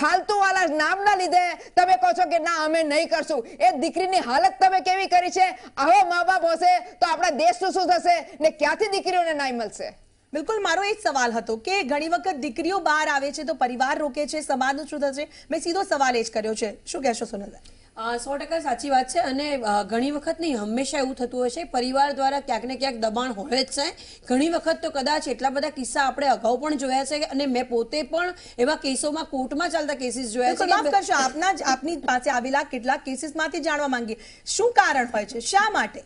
Speaker 6: ફાલતુવાળા નામના લીધે તમે કહો છો કે ના અમે નહીં કરશું એ દીકરીની હાલત તમે કેવી કરી છે આવો મા બાપ હશે તો આપણા દેશનું શું થશે ને ક્યાંથી દીકરીઓને ન્યાય મળશે બિલકુલ મારો એ સવાલ હતો કે ઘણી
Speaker 1: વખત દીકરીઓ બહાર આવે છે તો પરિવાર રોકે છે સમાજનું શું થશે મેં સીધો સવાલ એ જ કર્યો છે શું કહેશો સોનલબેન
Speaker 2: સો ટકા સાચી વાત છે અને ઘણી વખત
Speaker 1: નહીં હંમેશા એવું થતું હશે પરિવાર
Speaker 2: દ્વારા ક્યાંક ને ક્યાંક દબાણ હોય જ છે ઘણી વખત તો કદાચ એટલા બધા કિસ્સા આપણે અગાઉ પણ જોયા
Speaker 1: છે અને મેં પોતે પણ એવા કેસોમાં કોર્ટમાં ચાલતા કેસીસ જોયા છે માફ કરશો આપના આપની પાસે આવેલા કેટલાક કેસીસમાંથી જાણવા માંગીએ શું કારણ હોય છે શા માટે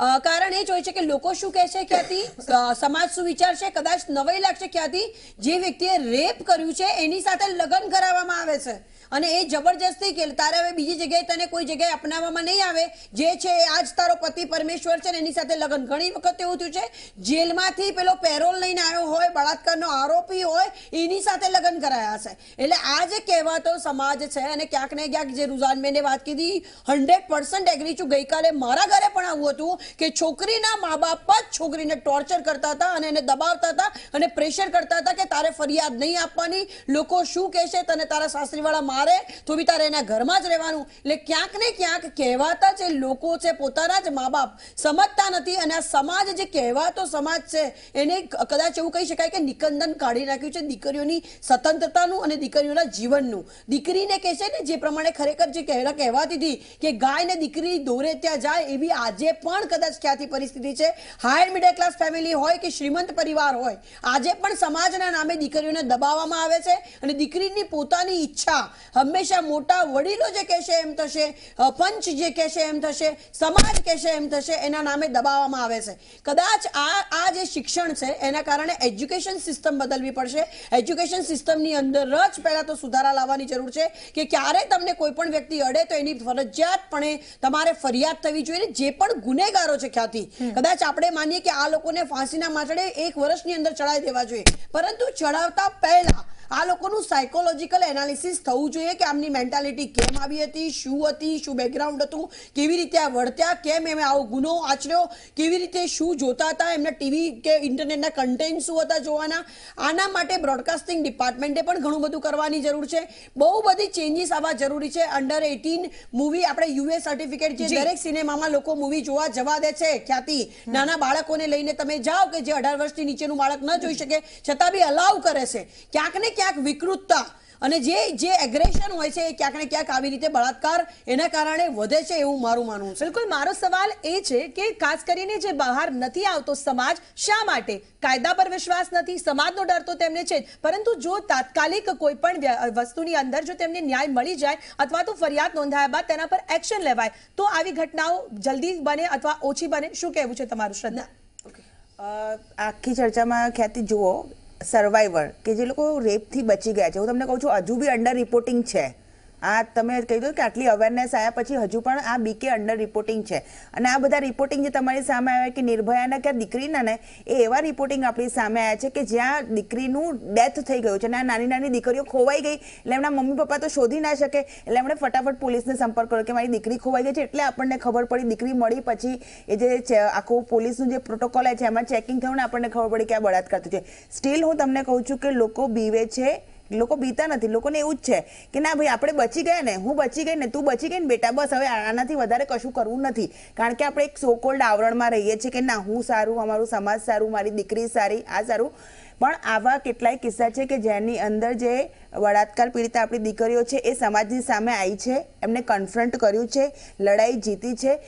Speaker 1: કારણ એ
Speaker 2: જ હોય છે કે લોકો શું કહે છે ક્યાંથી સમાજ શું વિચારશે કદાચ નવાઈ લાગશે ક્યાંથી જે વ્યક્તિએ રેપ કર્યું છે એની સાથે લગ્ન કરાવવામાં આવે છે અને એ જબરજસ્તી કે તારે હવે બીજી જગ્યાએ તને કોઈ જગ્યાએ અપનાવવામાં નહીં આવે જે છે એ આજ તારો પતિ પરમેશ્વર છે ને એની સાથે લગ્ન ઘણી વખત એવું થયું છે જેલમાંથી પેલો પેરોલ લઈને આવ્યો હોય બળાત્કારનો આરોપી હોય એની સાથે લગ્ન કરાયા છે એટલે આ જે કહેવાતો સમાજ છે અને ક્યાંક ને ક્યાંક જે રુઝાનબેને વાત કીધી હંડ્રેડ પર્સન્ટ એગ્રી છું ગઈકાલે મારા ઘરે પણ આવું હતું કે છોકરીના મા બાપ જ છોકરીને ટોર્ચર કરતા હતા અને એને દબાવતા હતા અને પ્રેશર કરતા હતા કે તારે ફરિયાદ નહીં આપવાની લોકો શું કહેશે તને તારા સાસરીવાળા મા મારે તો બી તારે એના ઘરમાં જ રહેવાનું એટલે ક્યાંક ને ક્યાંક કહેવાતા જે લોકો છે પોતાના જ મા બાપ સમજતા નથી અને આ સમાજ જે કહેવાતો સમાજ છે એને કદાચ એવું કહી શકાય કે નિકંદન કાઢી નાખ્યું છે દીકરીઓની સ્વતંત્રતાનું અને દીકરીઓના જીવનનું દીકરીને કહે છે ને જે પ્રમાણે ખરેખર જે કહેવા કહેવાતી હતી કે ગાયને દીકરી દોરે ત્યાં જાય એવી આજે પણ કદાચ ક્યાંથી પરિસ્થિતિ છે હાયર મિડલ ક્લાસ ફેમિલી હોય કે શ્રીમંત પરિવાર હોય આજે પણ સમાજના નામે દીકરીઓને દબાવવામાં આવે છે અને દીકરીની પોતાની ઈચ્છા હંમેશા મોટા વડીલો જે કહેશે એમ થશે પંચ જે કહેશે એમ થશે સમાજ કહેશે એમ થશે એના નામે દબાવવામાં આવે છે કદાચ આ આ જે શિક્ષણ છે એના કારણે એજ્યુકેશન સિસ્ટમ બદલવી પડશે એજ્યુકેશન સિસ્ટમની અંદર જ પહેલાં તો સુધારા લાવવાની જરૂર છે કે ક્યારે તમને કોઈ પણ વ્યક્તિ અડે તો એની ફરજિયાતપણે તમારે ફરિયાદ થવી જોઈએ જે પણ ગુનેગારો છે ખ્યાતિ કદાચ આપણે માનીએ કે આ લોકોને ફાંસીના માથડે એક વર્ષની અંદર ચડાવી દેવા જોઈએ પરંતુ ચડાવતા પહેલા આ લોકોનું સાયકોલોજીકલ એનાલિસિસ થવું જોઈએ જોઈએ કે આમની મેન્ટાલિટી કેમ આવી હતી શું હતી શું બેકગ્રાઉન્ડ હતું કેવી રીતે આ વર્ત્યા કેમ એમ આવો ગુનો આચર્યો કેવી રીતે શું જોતા હતા એમના ટીવી કે ઇન્ટરનેટના કન્ટેન્ટ શું હતા જોવાના આના માટે બ્રોડકાસ્ટિંગ ડિપાર્ટમેન્ટે પણ ઘણું બધું કરવાની જરૂર છે બહુ બધી ચેન્જીસ આવવા જરૂરી છે અંડર એટીન મૂવી આપણે યુએ સર્ટિફિકેટ જે દરેક સિનેમામાં લોકો મૂવી જોવા જવા દે છે ખ્યાતિ નાના બાળકોને લઈને તમે જાઓ કે જે અઢાર વર્ષથી નીચેનું બાળક ન જોઈ શકે છતાં બી અલાઉ કરે છે ક્યાંક ને ક્યાંક વિકૃતતા અને જે જે એગ્રેશન હોય છે એ ક્યાંક ને ક્યાંક આવી રીતે બળાત્કાર
Speaker 1: એના કારણે વધે છે એવું મારું માનવું બિલકુલ મારો સવાલ એ છે કે ખાસ કરીને જે બહાર નથી આવતો સમાજ શા માટે કાયદા પર વિશ્વાસ નથી સમાજનો ડર તો તેમને છે પરંતુ જો તાત્કાલિક કોઈ પણ વસ્તુની અંદર જો તેમને ન્યાય મળી જાય અથવા તો ફરિયાદ નોંધાયા બાદ તેના પર એક્શન લેવાય તો આવી ઘટનાઓ જલ્દી બને અથવા ઓછી બને શું કહેવું છે તમારું શ્રદ્ધા
Speaker 3: આખી ચર્ચામાં ખ્યાતિ જુઓ સર્વાઈવર કે જે લોકો રેપથી બચી ગયા છે હું તમને કહું છું હજુ બી અંડર રિપોર્ટિંગ છે આ તમે કહી દઉં કે આટલી અવેરનેસ આવ્યા પછી હજુ પણ આ બીકે અંડર રિપોર્ટિંગ છે અને આ બધા રિપોર્ટિંગ જે તમારી સામે આવ્યા કે નિર્ભયાના કે દીકરીના ને એ એવા રિપોર્ટિંગ આપણી સામે આવ્યા છે કે જ્યાં દીકરીનું ડેથ થઈ ગયું છે અને આ નાની નાની દીકરીઓ ખોવાઈ ગઈ એટલે એમના મમ્મી પપ્પા તો શોધી ના શકે એટલે એમણે ફટાફટ પોલીસને સંપર્ક કર્યો કે મારી દીકરી ખોવાઈ ગઈ છે એટલે આપણને ખબર પડી દીકરી મળી પછી એ જે આખું પોલીસનું જે પ્રોટોકોલ છે એમાં ચેકિંગ થયું ને આપણને ખબર પડી કે આ બળાત્કાર થયું છે સ્ટીલ હું તમને કહું છું કે લોકો બીવે છે લોકો બીતા નથી લોકોને એવું જ છે કે ના ભાઈ આપણે બચી ગયા ને હું બચી ગઈ ને તું બચી ગઈ ને બેટા બસ હવે આનાથી વધારે કશું કરવું નથી કારણ કે આપણે એક સોકોલ્ડ આવરણમાં રહીએ છીએ કે ના હું સારું અમારું સમાજ સારું મારી દીકરી સારી આ સારું પણ આવા કેટલાય કિસ્સા છે કે જેની અંદર જે બળાત્કાર પીડિતા આપણી દીકરીઓ છે એ સમાજની સામે આવી છે એમને કન્ફ્રન્ટ કર્યું છે લડાઈ જીતી છે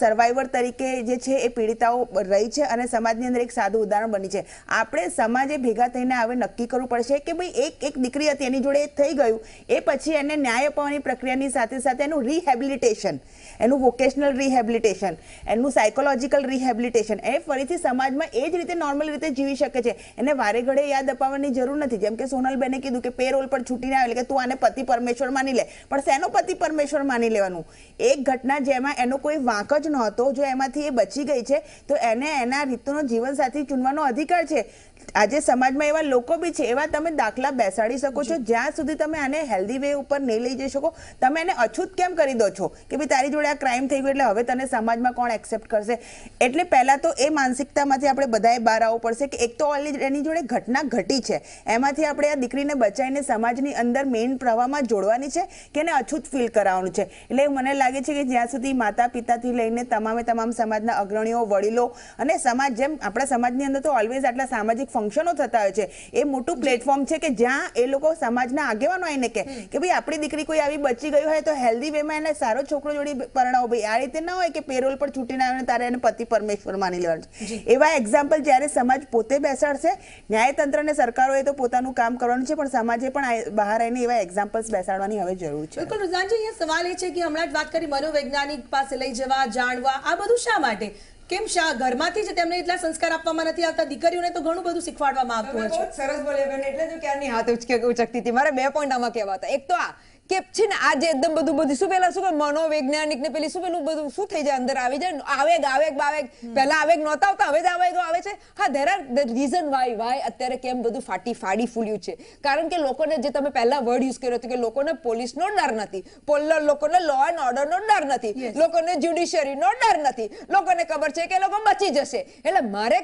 Speaker 3: સર્વાઈવર તરીકે જે છે એ પીડિતાઓ રહી છે અને સમાજની અંદર એક સાદું ઉદાહરણ બની છે આપણે સમાજે ભેગા થઈને હવે નક્કી કરવું પડશે કે ભાઈ એક એક દીકરી હતી એની જોડે થઈ ગયું એ પછી એને ન્યાય અપાવવાની પ્રક્રિયાની સાથે સાથે એનું રિહેબિલિટેશન એનું વોકેશનલ રિહેબિલિટેશન એનું સાયકોલોજીકલ રિહેબિલિટેશન એ ફરીથી સમાજમાં એ જ રીતે નોર્મલ રીતે જીવી શકે છે એને વારે ઘડે યાદ અપાવવાની જરૂર નથી જેમ કે સોનલબેને કીધું કે રોલ પર છૂટીને આવે કે તું આને પતિ પરમેશ્વર માની લે પણ શેનો પતિ પરમેશ્વર માની લેવાનું એક ઘટના જેમાં એનો કોઈ વાંક વાંક જ નહોતો જો એમાંથી એ બચી ગઈ છે તો એને એના રીતનો જીવનસાથી ચૂનવાનો અધિકાર છે આજે સમાજમાં એવા લોકો બી છે એવા તમે દાખલા બેસાડી શકો છો જ્યાં સુધી તમે આને હેલ્ધી વે ઉપર નહીં લઈ જઈ શકો તમે એને અછૂત કેમ કરી દો છો કે ભાઈ તારી જોડે આ ક્રાઇમ થઈ ગયો એટલે હવે તને સમાજમાં કોણ એક્સેપ્ટ કરશે એટલે પહેલાં તો એ માનસિકતામાંથી આપણે બધાએ બહાર આવવું પડશે કે એક તો ઓલરેડી એની જોડે ઘટના ઘટી છે એમાંથી આપણે આ દીકરીને બચાવીને સમાજની અંદર મેઇન પ્રવાહમાં જોડવાની છે કે એને અછૂત ફીલ કરાવવાનું છે એટલે મને લાગે છે કે જ્યાં સુધી માતા પિતાથી લઈને તમામે તમામ સમાજના અગ્રણીઓ વડીલો અને સમાજ જેમ આપણા સમાજની અંદર તો ઓલવેઝ આટલા સામાજિક ફંક્શનો થતા હોય છે એ મોટું પ્લેટફોર્મ છે કે જ્યાં એ લોકો સમાજના આગેવાનો આવીને કે કે ભાઈ આપણી દીકરી કોઈ આવી બચી ગઈ હોય તો હેલ્ધી વેમાં એને સારો છોકરો જોડી પરણાવો ભાઈ આ રીતે ના હોય કે પેરોલ પર છૂટીને આવે તારે એને પતિ પરમેશ્વર માની લેવાનું એવા એક્ઝામ્પલ જ્યારે સમાજ પોતે બેસાડશે ન્યાયતંત્રને સરકારોએ તો પોતાનું કામ કરવાનું છે પણ સમાજે પણ બહાર આવીને એવા એક્ઝામ્પલ્સ બેસાડવાની હવે જરૂર છે બિલકુલ
Speaker 1: રુઝાનજી અહીંયા સવાલ એ છે કે હમણાં જ વાત કરી મનોવૈજ્ઞાનિક પાસે લઈ જવા જાણવા આ બધું શા માટે કેમ શા ઘરમાંથી
Speaker 6: જ તેમને એટલા સંસ્કાર આપવામાં નથી આવતા દીકરીઓને તો ઘણું બધું શીખવાડવામાં આવતું હોય છે સરસ બોલે એટલે તો ક્યારની હાથ ઉચકતી હતી મારે બે પોઈન્ટ આમાં કહેવાતા એક તો આ કે છે ને આજે એકદમ બધું બધું શું પેલા શું મનોવૈજ્ઞાનિક ને પેલી શું પેલું બધું શું થઈ જાય અંદર આવી જાય આવેગ આવેગ બાવેગ પહેલા આવેગ નહોતા આવતા હવે જ આવેગ આવે છે હા there are the reason why why અત્યારે કેમ બધું ફાટી ફાડી ફૂલ્યું છે કારણ કે લોકોને જે તમે પહેલા વર્ડ યુઝ કર્યો હતો કે લોકોને પોલીસનો ડર નથી પોલર લોકોને લો એન્ડ ઓર્ડરનો ડર નથી લોકોને જ્યુડિશિયરીનો ડર નથી લોકોને ખબર છે કે લોકો બચી જશે એટલે મારે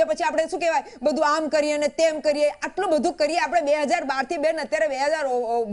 Speaker 6: જે પછી આપણે શું કહેવાય બધું આમ કરીએ ને તેમ કરીએ આટલું બધું કરીએ આપણે બે હજાર બારથી બેન અત્યારે બે હજાર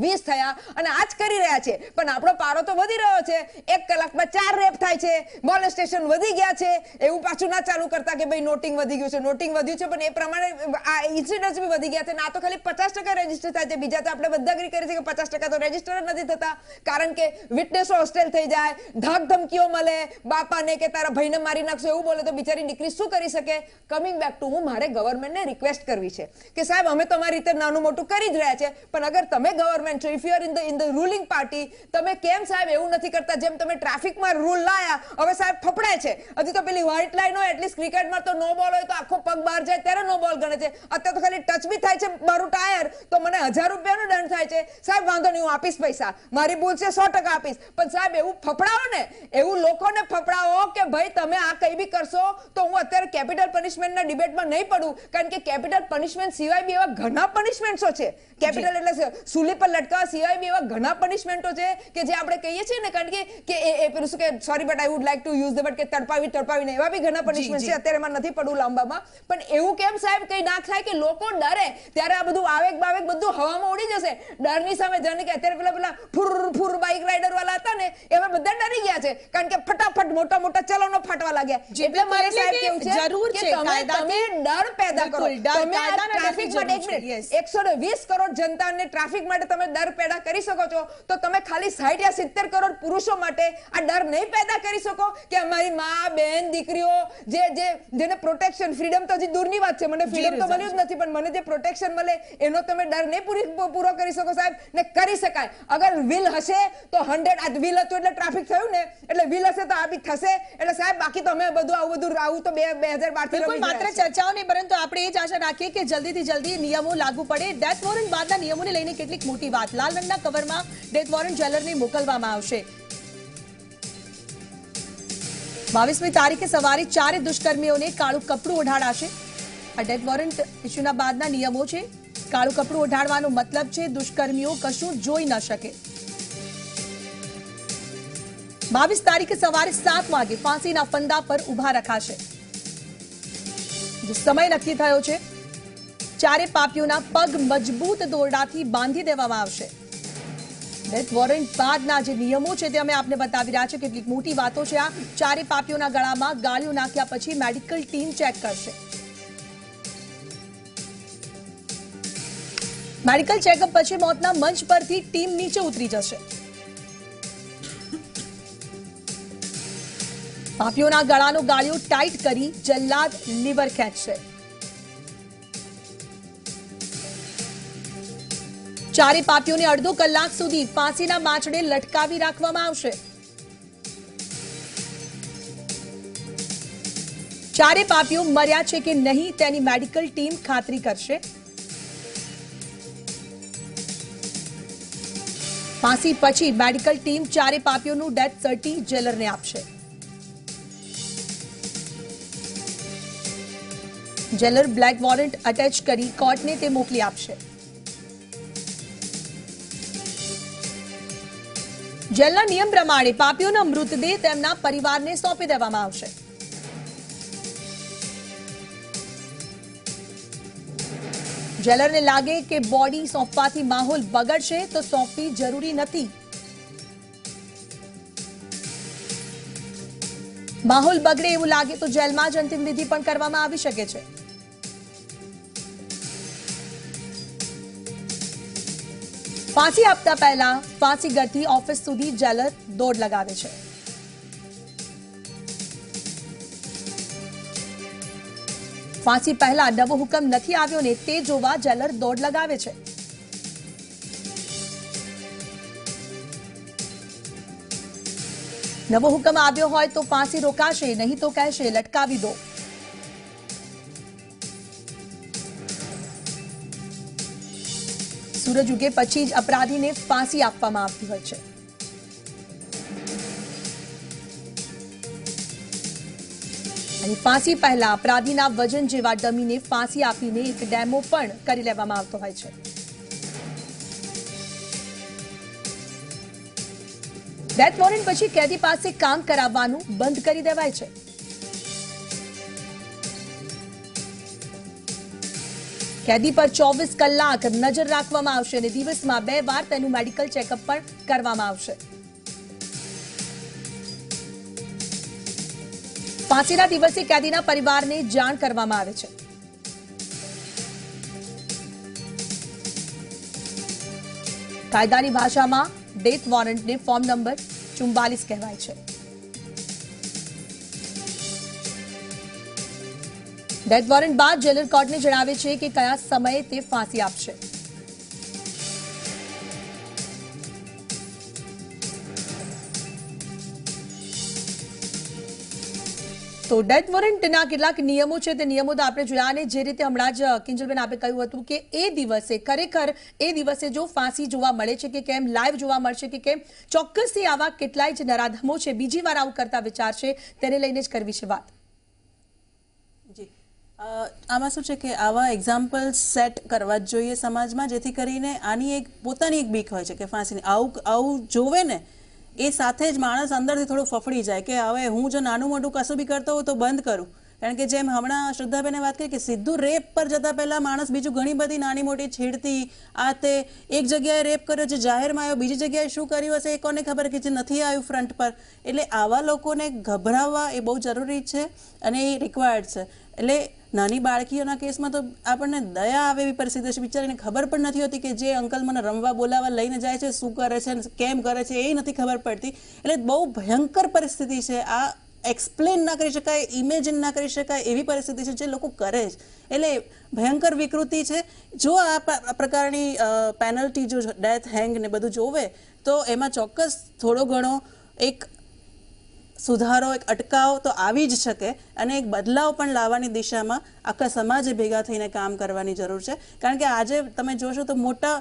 Speaker 6: વીસ થયા અને આજ કરી રહ્યા છે પણ આપણો પારો તો વધી રહ્યો છે એક કલાકમાં ચાર રેપ થાય છે મોલેસ્ટેશન વધી ગયા છે એવું પાછું ના ચાલુ કરતા કે ભાઈ નોટિંગ વધી ગયું છે નોટિંગ વધ્યું છે પણ એ પ્રમાણે આ ઇન્સિડન્ટ્સ બી વધી ગયા છે ના તો ખાલી પચાસ ટકા રજીસ્ટર થાય છે બીજા તો આપણે બધા અગ્રી કરીએ છીએ કે પચાસ ટકા તો રજીસ્ટર જ નથી થતા કારણ કે વિટનેસો હોસ્ટેલ થઈ જાય ધક ધમકીઓ મળે બાપાને કે તારા ભાઈને મારી નાખશો એવું બોલે તો બિચારી નીકળી શું કરી શકે કમિંગ બેક ટુ હું મારે ગવર્મેન્ટને રિક્વેસ્ટ કરવી છે કે સાહેબ અમે તમારી રીતે નાનું મોટું કરી જ રહ્યા છે પણ અગર તમે ગવર્મેન્ટ છો if you are in the in the ruling party તમે કેમ સાહેબ એવું નથી કરતા જેમ તમે ટ્રાફિકમાં રૂલ લાયા હવે સાહેબ ફફડાય છે હજી તો પેલી વ્હાઇટ લાઈન હોય એટલીસ્ટ ક્રિકેટમાં તો નો બોલ હોય તો આખો પગ બહાર જાય ત્યારે નો બોલ ગણે છે અત્યારે તો ખાલી ટચ બી થાય છે મારું ટાયર તો મને હજાર રૂપિયાનો દંડ થાય છે સાહેબ વાંધો નહીં હું આપીશ પૈસા મારી ભૂલ છે સો ટકા આપીશ પણ સાહેબ એવું ફફડાવો ને એવું લોકોને ફફડાવો કે ભાઈ તમે આ કંઈ બી કરશો તો હું અત્યારે કેપિટલ પનિશમેન્ટના ડિબેટમાં નહીં પડું કારણ કે કેપિટલ પનિશમેન્ટ સિવાય બી એવા ઘણા પનિશમેન્ટ્સો છે કેપિટલ એટલે સુલી પર લટકાવવા સિવાય સાહેબ એવા ઘણા પનિશમેન્ટો છે કે જે આપણે કહીએ છીએ ને કારણ કે એ પેલું શું કે sorry but I would like to use the but કે તડપાવી તડપાવીને એવા બી ઘણા પનિશમેન્ટ છે અત્યારે એમાં નથી પડવું લાંબામાં પણ એવું કેમ સાહેબ કઈ ના થાય કે લોકો ડરે ત્યારે આ બધું આવેગ બાવેગ બધું હવામાં ઉડી જશે ડરની સામે જાણે કે અત્યારે પેલા પેલા ફુર ફુર બાઇક રાઇડર વાળા હતા ને એમાં બધા ડરી ગયા છે કારણ કે ફટાફટ મોટા મોટા ચલણો ફાટવા લાગ્યા એટલે મારે સાહેબ કેવું છે જરૂર છે તમે ડર પેદા કરો તમે ટ્રાફિક માટે 120 કરોડ જનતાને ટ્રાફિક માટે તમે ડર પેદા કરી શકો છો તો તમે ખાલી સાઠ યા સિત્તેર કરોડ પુરુષો માટે આ ડર નહીં પેદા કરી શકો કે અમારી મા બહેન દીકરીઓ જે જે જેને પ્રોટેક્શન ફ્રીડમ તો હજી દૂરની વાત છે મને ફ્રીડમ તો મળ્યું જ નથી પણ મને જે પ્રોટેક્શન મળે એનો તમે ડર નહીં પૂરી પૂરો કરી શકો સાહેબ ને કરી શકાય અગર વિલ હશે તો હંડ્રેડ આ વિલ હતું એટલે ટ્રાફિક થયું ને એટલે વિલ હશે તો આ બી થશે એટલે સાહેબ બાકી તો અમે બધું આવું બધું આવું તો બે બે હજાર બાર માત્ર ચર્ચાઓ નહીં પરંતુ આપણે એ જ આશા રાખીએ કે જલ્દીથી જલ્દી નિયમો લાગુ પડે
Speaker 1: ડેથ વોરંટ બાદના નિયમોને લઈને કેટલીક મોટી વાત લાલ રંગના પોલીસના કવરમાં ડેથ વોરંટ જ્વેલરને મોકલવામાં આવશે બાવીસમી તારીખે સવારે ચારે દુષ્કર્મીઓને કાળું કપડું ઓઢાડાશે આ ડેથ વોરંટ ઇસ્યુના બાદના નિયમો છે કાળું કપડું ઓઢાડવાનો મતલબ છે દુષ્કર્મીઓ કશું જોઈ ન શકે બાવીસ તારીખે સવારે સાત વાગે ફાંસીના ફંદા પર ઉભા રખાશે સમય નક્કી થયો છે ચારે પાપીઓના પગ મજબૂત દોરડાથી બાંધી દેવામાં આવશે ડેથ વોરંટ બાદના જે નિયમો છે તે અમે આપને બતાવી રહ્યા છે કેટલીક મોટી વાતો છે આ ચારે પાપીઓના ગળામાં ગાળીઓ નાખ્યા પછી મેડિકલ ટીમ ચેક કરશે મેડિકલ ચેકઅપ પછી મોતના મંચ પરથી ટીમ નીચે ઉતરી જશે પાપીઓના ગળાનો ગાળીઓ ટાઈટ કરી જલ્લાદ લીવર ખેંચશે ચારે પાપીઓને અડધો કલાક સુધી ફાંસીના માછડે લટકાવી રાખવામાં આવશે ચારે પાપીઓ મર્યા છે કે નહીં તેની મેડિકલ ટીમ ખાતરી કરશે ફાંસી પછી મેડિકલ ટીમ ચારે પાપીઓનું ડેથ સર્ટી જેલરને આપશે જેલર બ્લેક વોરંટ અટેચ કરી કોર્ટને તે મોકલી આપશે જેલના નિયમ પ્રમાણે પાપીઓના મૃતદેહ તેમના પરિવારને સોંપી દેવામાં આવશે જેલરને લાગે કે બોડી સોંપવાથી માહોલ બગડશે તો સોંપવી જરૂરી નથી માહોલ બગડે એવું લાગે તો જેલમાં જ અંતિમ વિધિ પણ કરવામાં આવી શકે છે ફાંસી આપતા પહેલા ફાંસી ગઢથી ઓફિસ સુધી જેલર દોડ લગાવે છે ફાંસી પહેલા નવો હુકમ નથી આવ્યો ને તે જોવા જેલર દોડ લગાવે છે નવો હુકમ આવ્યો હોય તો ફાંસી રોકાશે નહીં તો કહેશે લટકાવી દો સૂરજ ઉગે પછી જ અપરાધીને ફાંસી આપવામાં આવતી હોય છે અને ફાંસી પહેલા અપરાધીના વજન જેવા ડમીને ફાંસી આપીને એક ડેમો પણ કરી લેવામાં આવતો હોય છે ડેથ વોરંટ પછી કેદી પાસે કામ કરાવવાનું બંધ કરી દેવાય છે કેદી પર ચોવીસ કલાક નજર રાખવામાં આવશે અને દિવસમાં બે વાર તેનું મેડિકલ ચેકઅપ પણ કરવામાં આવશે ફાંસીના દિવસે કેદીના પરિવારને જાણ કરવામાં આવે છે કાયદાની ભાષામાં ડેથ વોરંટને ફોર્મ નંબર ચુમ્બાલીસ કહેવાય છે ડેથ વોરંટ બાદ જેલર કોર્ટને જણાવે છે કે કયા સમયે તે ફાંસી આપશે તો ડેથ વોરંટના કેટલાક નિયમો છે તે નિયમો તો આપણે જોયા અને જે રીતે હમણાં જ કિંજલબેન આપે કહ્યું હતું કે એ દિવસે ખરેખર એ દિવસે જો ફાંસી જોવા મળે છે કે કેમ લાઈવ જોવા મળશે કે કેમ ચોક્કસથી આવા કેટલાય જ નરાધમો છે બીજી વાર આવું કરતા વિચારશે તેને લઈને જ કરવી છે વાત
Speaker 4: આમાં શું છે કે આવા એક્ઝામ્પલ સેટ કરવા જ જોઈએ સમાજમાં જેથી કરીને આની એક પોતાની એક બીક હોય છે કે ફાંસીની આવું આવું જોવે ને એ સાથે જ માણસ અંદરથી થોડું ફફડી જાય કે હવે હું જો નાનું મોટું કશું બી કરતો હોઉં તો બંધ કરું કારણ કે જેમ હમણાં શ્રદ્ધાબેને વાત કરી કે સીધું રેપ પર જતા પહેલાં માણસ બીજું ઘણી બધી નાની મોટી છેડતી આ તે એક જગ્યાએ રેપ કર્યો છે જાહેરમાં આવ્યો બીજી જગ્યાએ શું કર્યું હશે એ કોને ખબર કે જે નથી આવ્યું ફ્રન્ટ પર એટલે આવા લોકોને ગભરાવવા એ બહુ જરૂરી છે અને એ રિક્વાયર્ડ છે એટલે નાની બાળકીઓના કેસમાં તો આપણને દયા આવે એવી પરિસ્થિતિ છે બિચારીને ખબર પણ નથી હોતી કે જે અંકલ મને રમવા બોલાવવા લઈને જાય છે શું કરે છે કેમ કરે છે એ નથી ખબર પડતી એટલે બહુ ભયંકર પરિસ્થિતિ છે આ એક્સપ્લેન ના કરી શકાય ઇમેજિન ના કરી શકાય એવી પરિસ્થિતિ છે જે લોકો કરે જ એટલે ભયંકર વિકૃતિ છે જો આ પ્રકારની પેનલ્ટી જો ડેથ હેંગ ને બધું જોવે તો એમાં ચોક્કસ થોડો ઘણો એક સુધારો એક અટકાવ તો આવી જ શકે અને એક બદલાવ પણ લાવવાની દિશામાં આખા સમાજે ભેગા થઈને કામ કરવાની જરૂર છે કારણ કે આજે તમે જોશો તો મોટા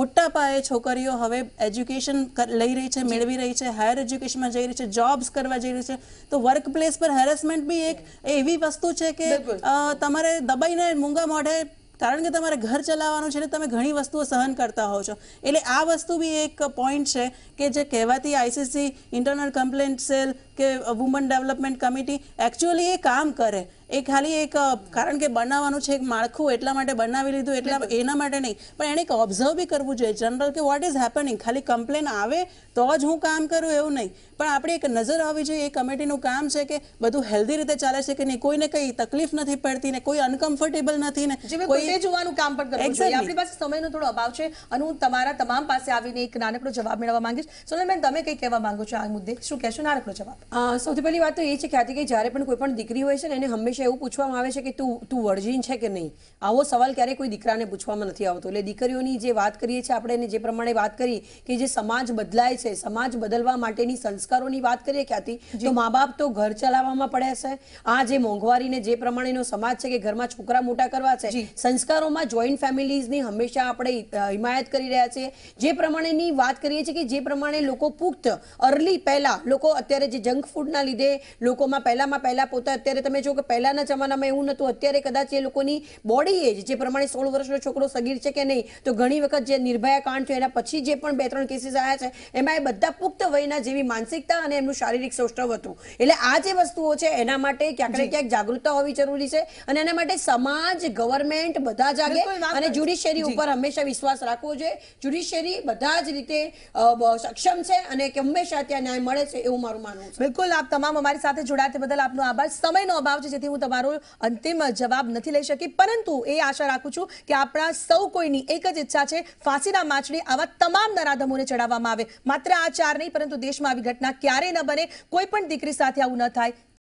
Speaker 4: મોટા પાયે છોકરીઓ હવે એજ્યુકેશન લઈ રહી છે મેળવી રહી છે હાયર એજ્યુકેશનમાં જઈ રહી છે જોબ્સ કરવા જઈ રહી છે તો વર્ક પ્લેસ પર હેરેસમેન્ટ બી એક એવી વસ્તુ છે કે તમારે દબાઈને મૂંગા મોઢે કારણ કે તમારે ઘર ચલાવવાનું છે એટલે તમે ઘણી વસ્તુઓ સહન કરતા હોવ છો એટલે આ વસ્તુ બી એક પોઈન્ટ છે કે જે કહેવાતી આઈસીસી ઇન્ટરનલ કમ્પ્લેન્ટ સેલ કે વુમન ડેવલપમેન્ટ કમિટી એકચ્યુઅલી એ કામ કરે એ ખાલી એક કારણ કે બનાવવાનું છે એક માળખું એટલા માટે બનાવી લીધું એટલા એના માટે નહીં પણ એને એક ઓબ્ઝર્વ બી કરવું જોઈએ જનરલ કે વોટ ઇઝ હેપનિંગ ખાલી કમ્પ્લેન આવે તો જ હું કામ કરું એવું નહીં પણ આપણે એક નજર આવવી જોઈએ એ કમિટીનું કામ છે કે બધું હેલ્ધી રીતે ચાલે છે કે નહીં કોઈને કંઈ તકલીફ નથી પડતી ને કોઈ અનકમ્ફર્ટેબલ નથી ને કોઈ જોવાનું કામ પણ કરવું જોઈએ આપણી
Speaker 1: પાસે સમયનો થોડો અભાવ છે અને હું તમારા તમામ પાસે આવીને એક નાનકડો જવાબ મેળવવા માંગીશ સોનલબેન તમે કંઈ કહેવા માંગો છો આ મુદ્દે શું કહેશો નાનકડો જવાબ
Speaker 2: સૌથી પહેલી વાત તો એ છે કે આજે કે જ્યારે પણ કોઈ પણ દીકરી હોય છે ને એને હંમેશા એવું પૂછવામાં આવે છે કે તું તું વર્જિન છે કે નહીં આવો સવાલ ક્યારેય કોઈ દીકરાને પૂછવામાં નથી આવતો એટલે દીકરીઓની જે વાત કરીએ છીએ આપણે જે પ્રમાણે વાત કરી કે જે સમાજ બદલાય છે સમાજ બદલવા માટેની સંસ્કારોની વાત કરીએ ક્યાંથી તો મા બાપ તો ઘર ચલાવવામાં પડે છે આ જે મોંઘવારીને જે પ્રમાણેનો સમાજ છે કે ઘરમાં છોકરા મોટા કરવા છે સંસ્કારોમાં જોઈન્ટ ફેમિલીઝની હંમેશા આપણે હિમાયત કરી રહ્યા છીએ જે પ્રમાણેની વાત કરીએ છીએ કે જે પ્રમાણે લોકો પુખ્ત અર્લી પહેલા લોકો અત્યારે જે જંગ જંક ફૂડના લીધે લોકોમાં પહેલામાં પહેલા પોતા અત્યારે તમે જો કે પહેલાના જમાનામાં એવું નહોતું અત્યારે કદાચ એ લોકોની બોડી એજ જે પ્રમાણે સોળ વર્ષનો છોકરો સગીર છે કે નહીં તો ઘણી વખત જે નિર્ભયા કાંડ થયો એના પછી જે પણ બે ત્રણ કેસીસ આવ્યા છે એમાં એ બધા પુખ્ત વયના જેવી માનસિકતા અને એમનું શારીરિક સૌષ્ઠવ હતું એટલે આ જે વસ્તુઓ છે એના માટે ક્યાંક ને ક્યાંક જાગૃતતા હોવી જરૂરી છે અને એના માટે સમાજ ગવર્મેન્ટ બધા જાગે અને જ્યુડિશિયરી ઉપર હંમેશા વિશ્વાસ રાખવો જોઈએ જ્યુડિશિયરી બધા જ રીતે સક્ષમ છે અને હંમેશા ત્યાં
Speaker 1: ન્યાય મળે છે એવું મારું માનવું છે બિલકુલ આપ તમામ અમારી સાથે જોડાયા તે બદલ આપનો આભાર સમયનો અભાવ છે જેથી હું તમારો અંતિમ જવાબ નથી લઈ શકી પરંતુ એ આશા રાખું છું કે આપણા સૌ કોઈની એક જ ઈચ્છા છે ફાંસીના માછડી આવા તમામ નરાધમોને ચડાવવામાં આવે માત્ર આ ચાર નહીં પરંતુ દેશમાં આવી ઘટના ક્યારેય ન બને કોઈ પણ દીકરી સાથે આવું ન થાય